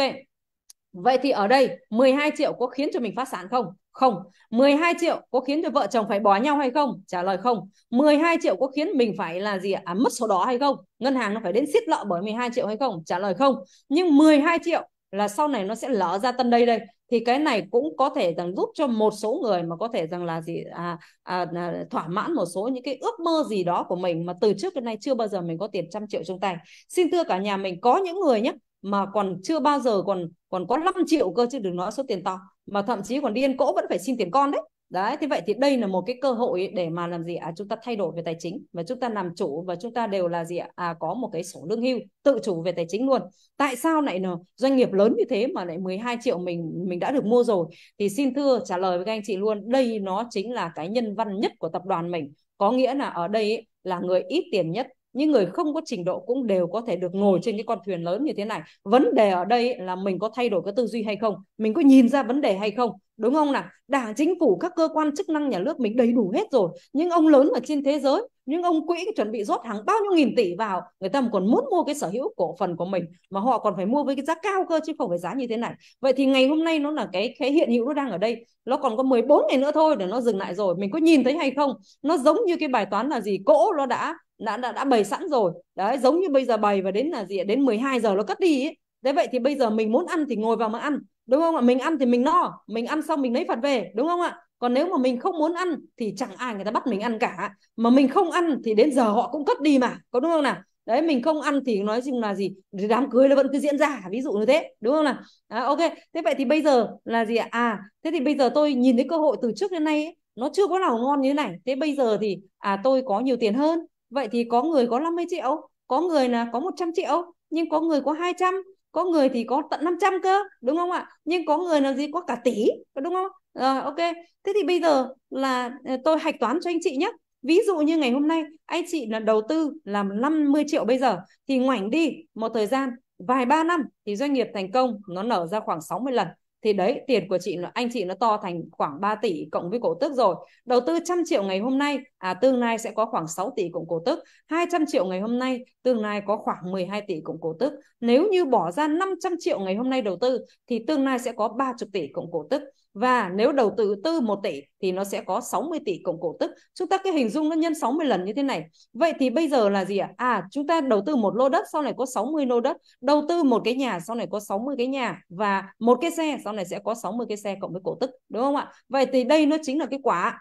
Vậy thì ở đây 12 triệu có khiến cho mình phát sản không? Không. 12 triệu có khiến cho vợ chồng phải bỏ nhau hay không? Trả lời không. 12 triệu có khiến mình phải là gì à, mất sổ đỏ hay không? Ngân hàng nó phải đến xiết lợ bởi 12 triệu hay không? Trả lời không. Nhưng 12 triệu là sau này nó sẽ lở ra tân đây đây thì cái này cũng có thể rằng giúp cho một số người mà có thể rằng là gì à, à, à, thỏa mãn một số những cái ước mơ gì đó của mình mà từ trước đến nay chưa bao giờ mình có tiền trăm triệu trong tay xin thưa cả nhà mình có những người nhé mà còn chưa bao giờ còn còn có 5 triệu cơ chứ đừng nói số tiền to mà thậm chí còn điên ăn cỗ vẫn phải xin tiền con đấy đấy thế vậy thì đây là một cái cơ hội để mà làm gì à chúng ta thay đổi về tài chính và chúng ta làm chủ và chúng ta đều là gì à có một cái sổ lương hưu tự chủ về tài chính luôn tại sao lại nào doanh nghiệp lớn như thế mà lại 12 triệu mình mình đã được mua rồi thì xin thưa trả lời với các anh chị luôn đây nó chính là cái nhân văn nhất của tập đoàn mình có nghĩa là ở đây ấy, là người ít tiền nhất những người không có trình độ cũng đều có thể được ngồi trên cái con thuyền lớn như thế này vấn đề ở đây là mình có thay đổi cái tư duy hay không mình có nhìn ra vấn đề hay không đúng không nào đảng chính phủ các cơ quan chức năng nhà nước mình đầy đủ hết rồi những ông lớn ở trên thế giới những ông quỹ chuẩn bị rót hàng bao nhiêu nghìn tỷ vào người ta còn muốn mua cái sở hữu cổ phần của mình mà họ còn phải mua với cái giá cao cơ chứ không phải giá như thế này vậy thì ngày hôm nay nó là cái cái hiện hữu nó đang ở đây nó còn có 14 ngày nữa thôi để nó dừng lại rồi mình có nhìn thấy hay không nó giống như cái bài toán là gì cỗ nó đã đã đã, đã bày sẵn rồi đấy giống như bây giờ bày và đến là gì đến 12 giờ nó cất đi ấy. thế vậy thì bây giờ mình muốn ăn thì ngồi vào mà ăn đúng không ạ mình ăn thì mình no mình ăn xong mình lấy phạt về đúng không ạ còn nếu mà mình không muốn ăn thì chẳng ai người ta bắt mình ăn cả mà mình không ăn thì đến giờ họ cũng cất đi mà có đúng không nào đấy mình không ăn thì nói chung là gì đám cưới nó vẫn cứ diễn ra ví dụ như thế đúng không nào à, ok thế vậy thì bây giờ là gì ạ à thế thì bây giờ tôi nhìn thấy cơ hội từ trước đến nay ấy, nó chưa có nào ngon như thế này thế bây giờ thì à tôi có nhiều tiền hơn vậy thì có người có 50 triệu có người là có 100 triệu nhưng có người có 200 có người thì có tận 500 cơ đúng không ạ nhưng có người là gì có cả tỷ đúng không rồi ờ, ok thế thì bây giờ là ờ, tôi hạch toán cho anh chị nhé ví dụ như ngày hôm nay anh chị là đầu tư làm 50 triệu bây giờ thì ngoảnh đi một thời gian vài ba năm thì doanh nghiệp thành công nó nở ra khoảng 60 lần thì đấy tiền của chị anh chị nó to thành khoảng 3 tỷ cộng với cổ tức rồi đầu tư trăm triệu ngày hôm nay à tương lai sẽ có khoảng 6 tỷ cộng cổ tức 200 triệu ngày hôm nay tương lai có khoảng 12 tỷ cộng cổ tức nếu như bỏ ra 500 triệu ngày hôm nay đầu tư thì tương lai sẽ có 30 tỷ cộng cổ tức và nếu đầu tư tư 1 tỷ thì nó sẽ có 60 tỷ cộng cổ tức. Chúng ta cái hình dung nó nhân 60 lần như thế này. Vậy thì bây giờ là gì ạ? À? chúng ta đầu tư một lô đất sau này có 60 lô đất, đầu tư một cái nhà sau này có 60 cái nhà và một cái xe sau này sẽ có 60 cái xe cộng với cổ tức, đúng không ạ? Vậy thì đây nó chính là cái quả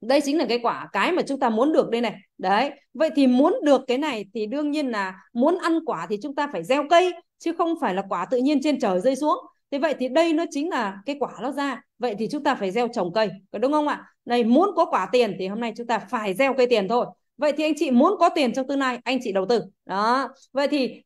đây chính là cái quả cái mà chúng ta muốn được đây này đấy vậy thì muốn được cái này thì đương nhiên là muốn ăn quả thì chúng ta phải gieo cây chứ không phải là quả tự nhiên trên trời rơi xuống thế vậy thì đây nó chính là cái quả nó ra vậy thì chúng ta phải gieo trồng cây có đúng không ạ này muốn có quả tiền thì hôm nay chúng ta phải gieo cây tiền thôi vậy thì anh chị muốn có tiền trong tương lai anh chị đầu tư đó vậy thì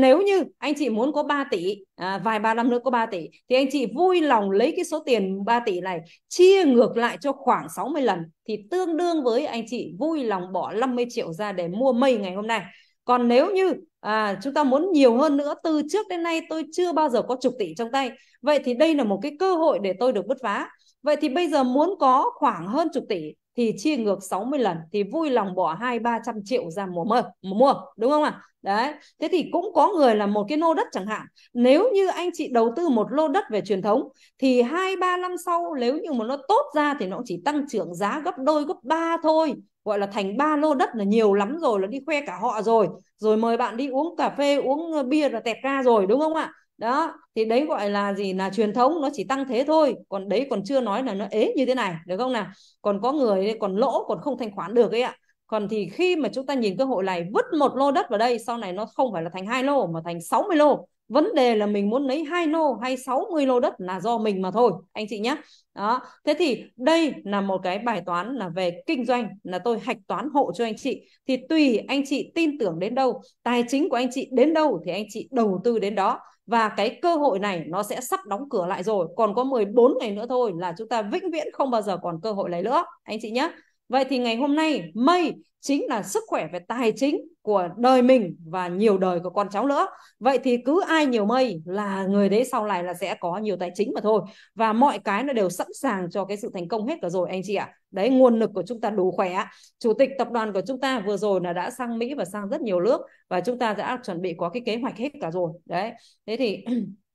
nếu như anh chị muốn có 3 tỷ à, vài ba năm nữa có 3 tỷ thì anh chị vui lòng lấy cái số tiền 3 tỷ này chia ngược lại cho khoảng 60 lần thì tương đương với anh chị vui lòng bỏ 50 triệu ra để mua mây ngày hôm nay còn nếu như à, chúng ta muốn nhiều hơn nữa từ trước đến nay tôi chưa bao giờ có chục tỷ trong tay vậy thì đây là một cái cơ hội để tôi được bứt phá vậy thì bây giờ muốn có khoảng hơn chục tỷ thì chia ngược 60 lần thì vui lòng bỏ hai ba trăm triệu ra mua mơ mua đúng không ạ à? đấy thế thì cũng có người là một cái lô đất chẳng hạn nếu như anh chị đầu tư một lô đất về truyền thống thì hai ba năm sau nếu như mà nó tốt ra thì nó chỉ tăng trưởng giá gấp đôi gấp ba thôi gọi là thành ba lô đất là nhiều lắm rồi là đi khoe cả họ rồi rồi mời bạn đi uống cà phê uống bia là tẹt ra rồi đúng không ạ đó thì đấy gọi là gì là truyền thống nó chỉ tăng thế thôi còn đấy còn chưa nói là nó ế như thế này được không nào còn có người còn lỗ còn không thanh khoản được ấy ạ còn thì khi mà chúng ta nhìn cơ hội này vứt một lô đất vào đây sau này nó không phải là thành hai lô mà thành 60 lô vấn đề là mình muốn lấy hai lô hay 60 lô đất là do mình mà thôi anh chị nhé đó thế thì đây là một cái bài toán là về kinh doanh là tôi hạch toán hộ cho anh chị thì tùy anh chị tin tưởng đến đâu tài chính của anh chị đến đâu thì anh chị đầu tư đến đó và cái cơ hội này nó sẽ sắp đóng cửa lại rồi còn có 14 ngày nữa thôi là chúng ta vĩnh viễn không bao giờ còn cơ hội này nữa anh chị nhé Vậy thì ngày hôm nay mây chính là sức khỏe về tài chính của đời mình và nhiều đời của con cháu nữa. Vậy thì cứ ai nhiều mây là người đấy sau này là sẽ có nhiều tài chính mà thôi. Và mọi cái nó đều sẵn sàng cho cái sự thành công hết cả rồi anh chị ạ. Đấy nguồn lực của chúng ta đủ khỏe. Chủ tịch tập đoàn của chúng ta vừa rồi là đã sang Mỹ và sang rất nhiều nước và chúng ta đã chuẩn bị có cái kế hoạch hết cả rồi. Đấy. Thế thì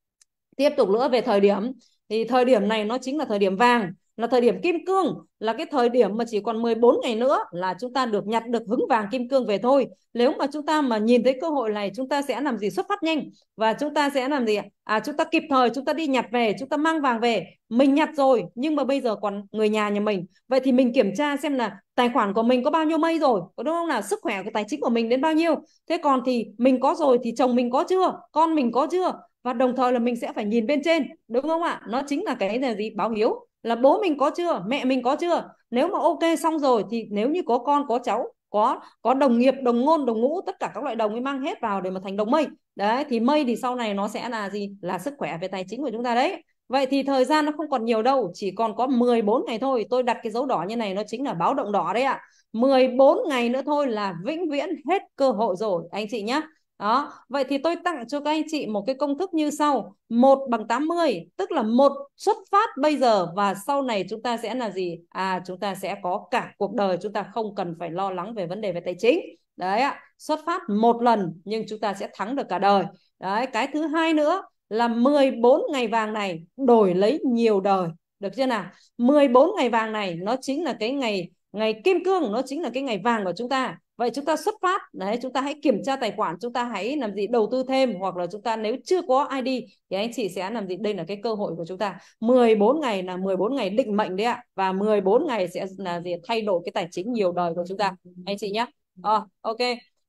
tiếp tục nữa về thời điểm thì thời điểm này nó chính là thời điểm vàng là thời điểm kim cương là cái thời điểm mà chỉ còn 14 ngày nữa là chúng ta được nhặt được hứng vàng kim cương về thôi nếu mà chúng ta mà nhìn thấy cơ hội này chúng ta sẽ làm gì xuất phát nhanh và chúng ta sẽ làm gì à chúng ta kịp thời chúng ta đi nhặt về chúng ta mang vàng về mình nhặt rồi nhưng mà bây giờ còn người nhà nhà mình vậy thì mình kiểm tra xem là tài khoản của mình có bao nhiêu mây rồi có đúng không là sức khỏe của tài chính của mình đến bao nhiêu thế còn thì mình có rồi thì chồng mình có chưa con mình có chưa và đồng thời là mình sẽ phải nhìn bên trên đúng không ạ nó chính là cái là gì báo hiếu là bố mình có chưa mẹ mình có chưa nếu mà ok xong rồi thì nếu như có con có cháu có có đồng nghiệp đồng ngôn đồng ngũ tất cả các loại đồng ấy mang hết vào để mà thành đồng mây đấy thì mây thì sau này nó sẽ là gì là sức khỏe về tài chính của chúng ta đấy Vậy thì thời gian nó không còn nhiều đâu, chỉ còn có 14 ngày thôi. Tôi đặt cái dấu đỏ như này nó chính là báo động đỏ đấy ạ. À. 14 ngày nữa thôi là vĩnh viễn hết cơ hội rồi anh chị nhé. Đó, vậy thì tôi tặng cho các anh chị một cái công thức như sau. 1 bằng 80, tức là một xuất phát bây giờ và sau này chúng ta sẽ là gì? À, chúng ta sẽ có cả cuộc đời, chúng ta không cần phải lo lắng về vấn đề về tài chính. Đấy ạ, xuất phát một lần nhưng chúng ta sẽ thắng được cả đời. Đấy, cái thứ hai nữa là 14 ngày vàng này đổi lấy nhiều đời. Được chưa nào? 14 ngày vàng này nó chính là cái ngày ngày kim cương nó chính là cái ngày vàng của chúng ta vậy chúng ta xuất phát đấy chúng ta hãy kiểm tra tài khoản chúng ta hãy làm gì đầu tư thêm hoặc là chúng ta nếu chưa có ID thì anh chị sẽ làm gì đây là cái cơ hội của chúng ta 14 ngày là 14 ngày định mệnh đấy ạ và 14 ngày sẽ là gì thay đổi cái tài chính nhiều đời của chúng ta anh chị nhé à, ờ, ok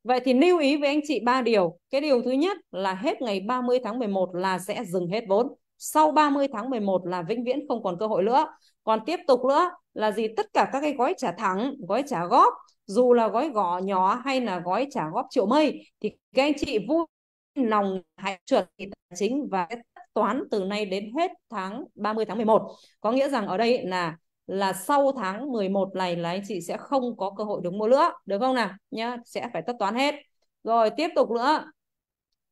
Vậy thì lưu ý với anh chị ba điều. Cái điều thứ nhất là hết ngày 30 tháng 11 là sẽ dừng hết vốn. Sau 30 tháng 11 là vĩnh viễn không còn cơ hội nữa còn tiếp tục nữa là gì tất cả các cái gói trả thẳng gói trả góp dù là gói gõ nhỏ hay là gói trả góp triệu mây thì các anh chị vui lòng hãy chuẩn thì tài chính và toán từ nay đến hết tháng 30 tháng 11 có nghĩa rằng ở đây là là sau tháng 11 này là anh chị sẽ không có cơ hội được mua nữa được không nào nhá sẽ phải tất toán hết rồi tiếp tục nữa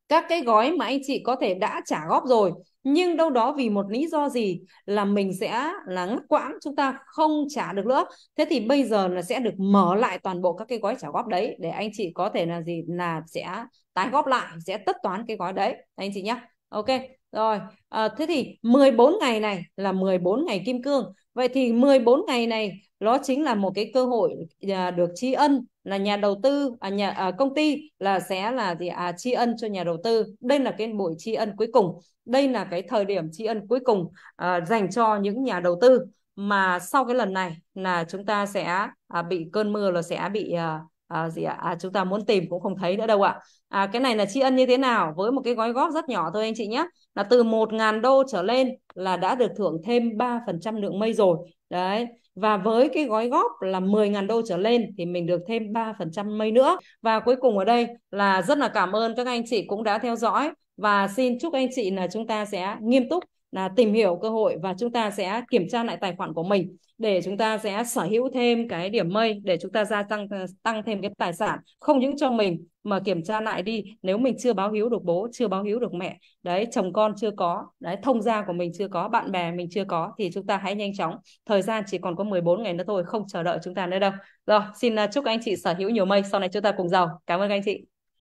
các cái gói mà anh chị có thể đã trả góp rồi nhưng đâu đó vì một lý do gì là mình sẽ là ngắt quãng chúng ta không trả được nữa thế thì bây giờ là sẽ được mở lại toàn bộ các cái gói trả góp đấy để anh chị có thể là gì là sẽ tái góp lại sẽ tất toán cái gói đấy anh chị nhé ok rồi à, thế thì 14 ngày này là 14 ngày kim cương vậy thì 14 ngày này nó chính là một cái cơ hội à, được tri ân là nhà đầu tư à, nhà à, công ty là sẽ là gì à tri ân cho nhà đầu tư đây là cái buổi tri ân cuối cùng đây là cái thời điểm tri ân cuối cùng à, dành cho những nhà đầu tư mà sau cái lần này là chúng ta sẽ à, bị cơn mưa là sẽ bị à, à, gì ạ à, chúng ta muốn tìm cũng không thấy nữa đâu ạ à, cái này là tri ân như thế nào với một cái gói góp rất nhỏ thôi anh chị nhé là từ 1.000 đô trở lên là đã được thưởng thêm 3% lượng mây rồi đấy và với cái gói góp là 10.000 đô trở lên thì mình được thêm 3% mây nữa và cuối cùng ở đây là rất là cảm ơn các anh chị cũng đã theo dõi và xin chúc anh chị là chúng ta sẽ nghiêm túc là tìm hiểu cơ hội và chúng ta sẽ kiểm tra lại tài khoản của mình để chúng ta sẽ sở hữu thêm cái điểm mây để chúng ta gia tăng ờ, tăng thêm cái tài sản không những cho mình mà kiểm tra lại đi nếu mình chưa báo hiếu được bố chưa báo hiếu được mẹ đấy chồng con chưa có đấy thông gia của mình chưa có bạn bè mình chưa có thì chúng ta hãy nhanh chóng thời gian chỉ còn có 14 ngày nữa thôi không chờ đợi chúng ta nữa đâu rồi xin ờ, chúc anh chị sở hữu nhiều mây sau này chúng ta cùng giàu cảm ơn các anh chị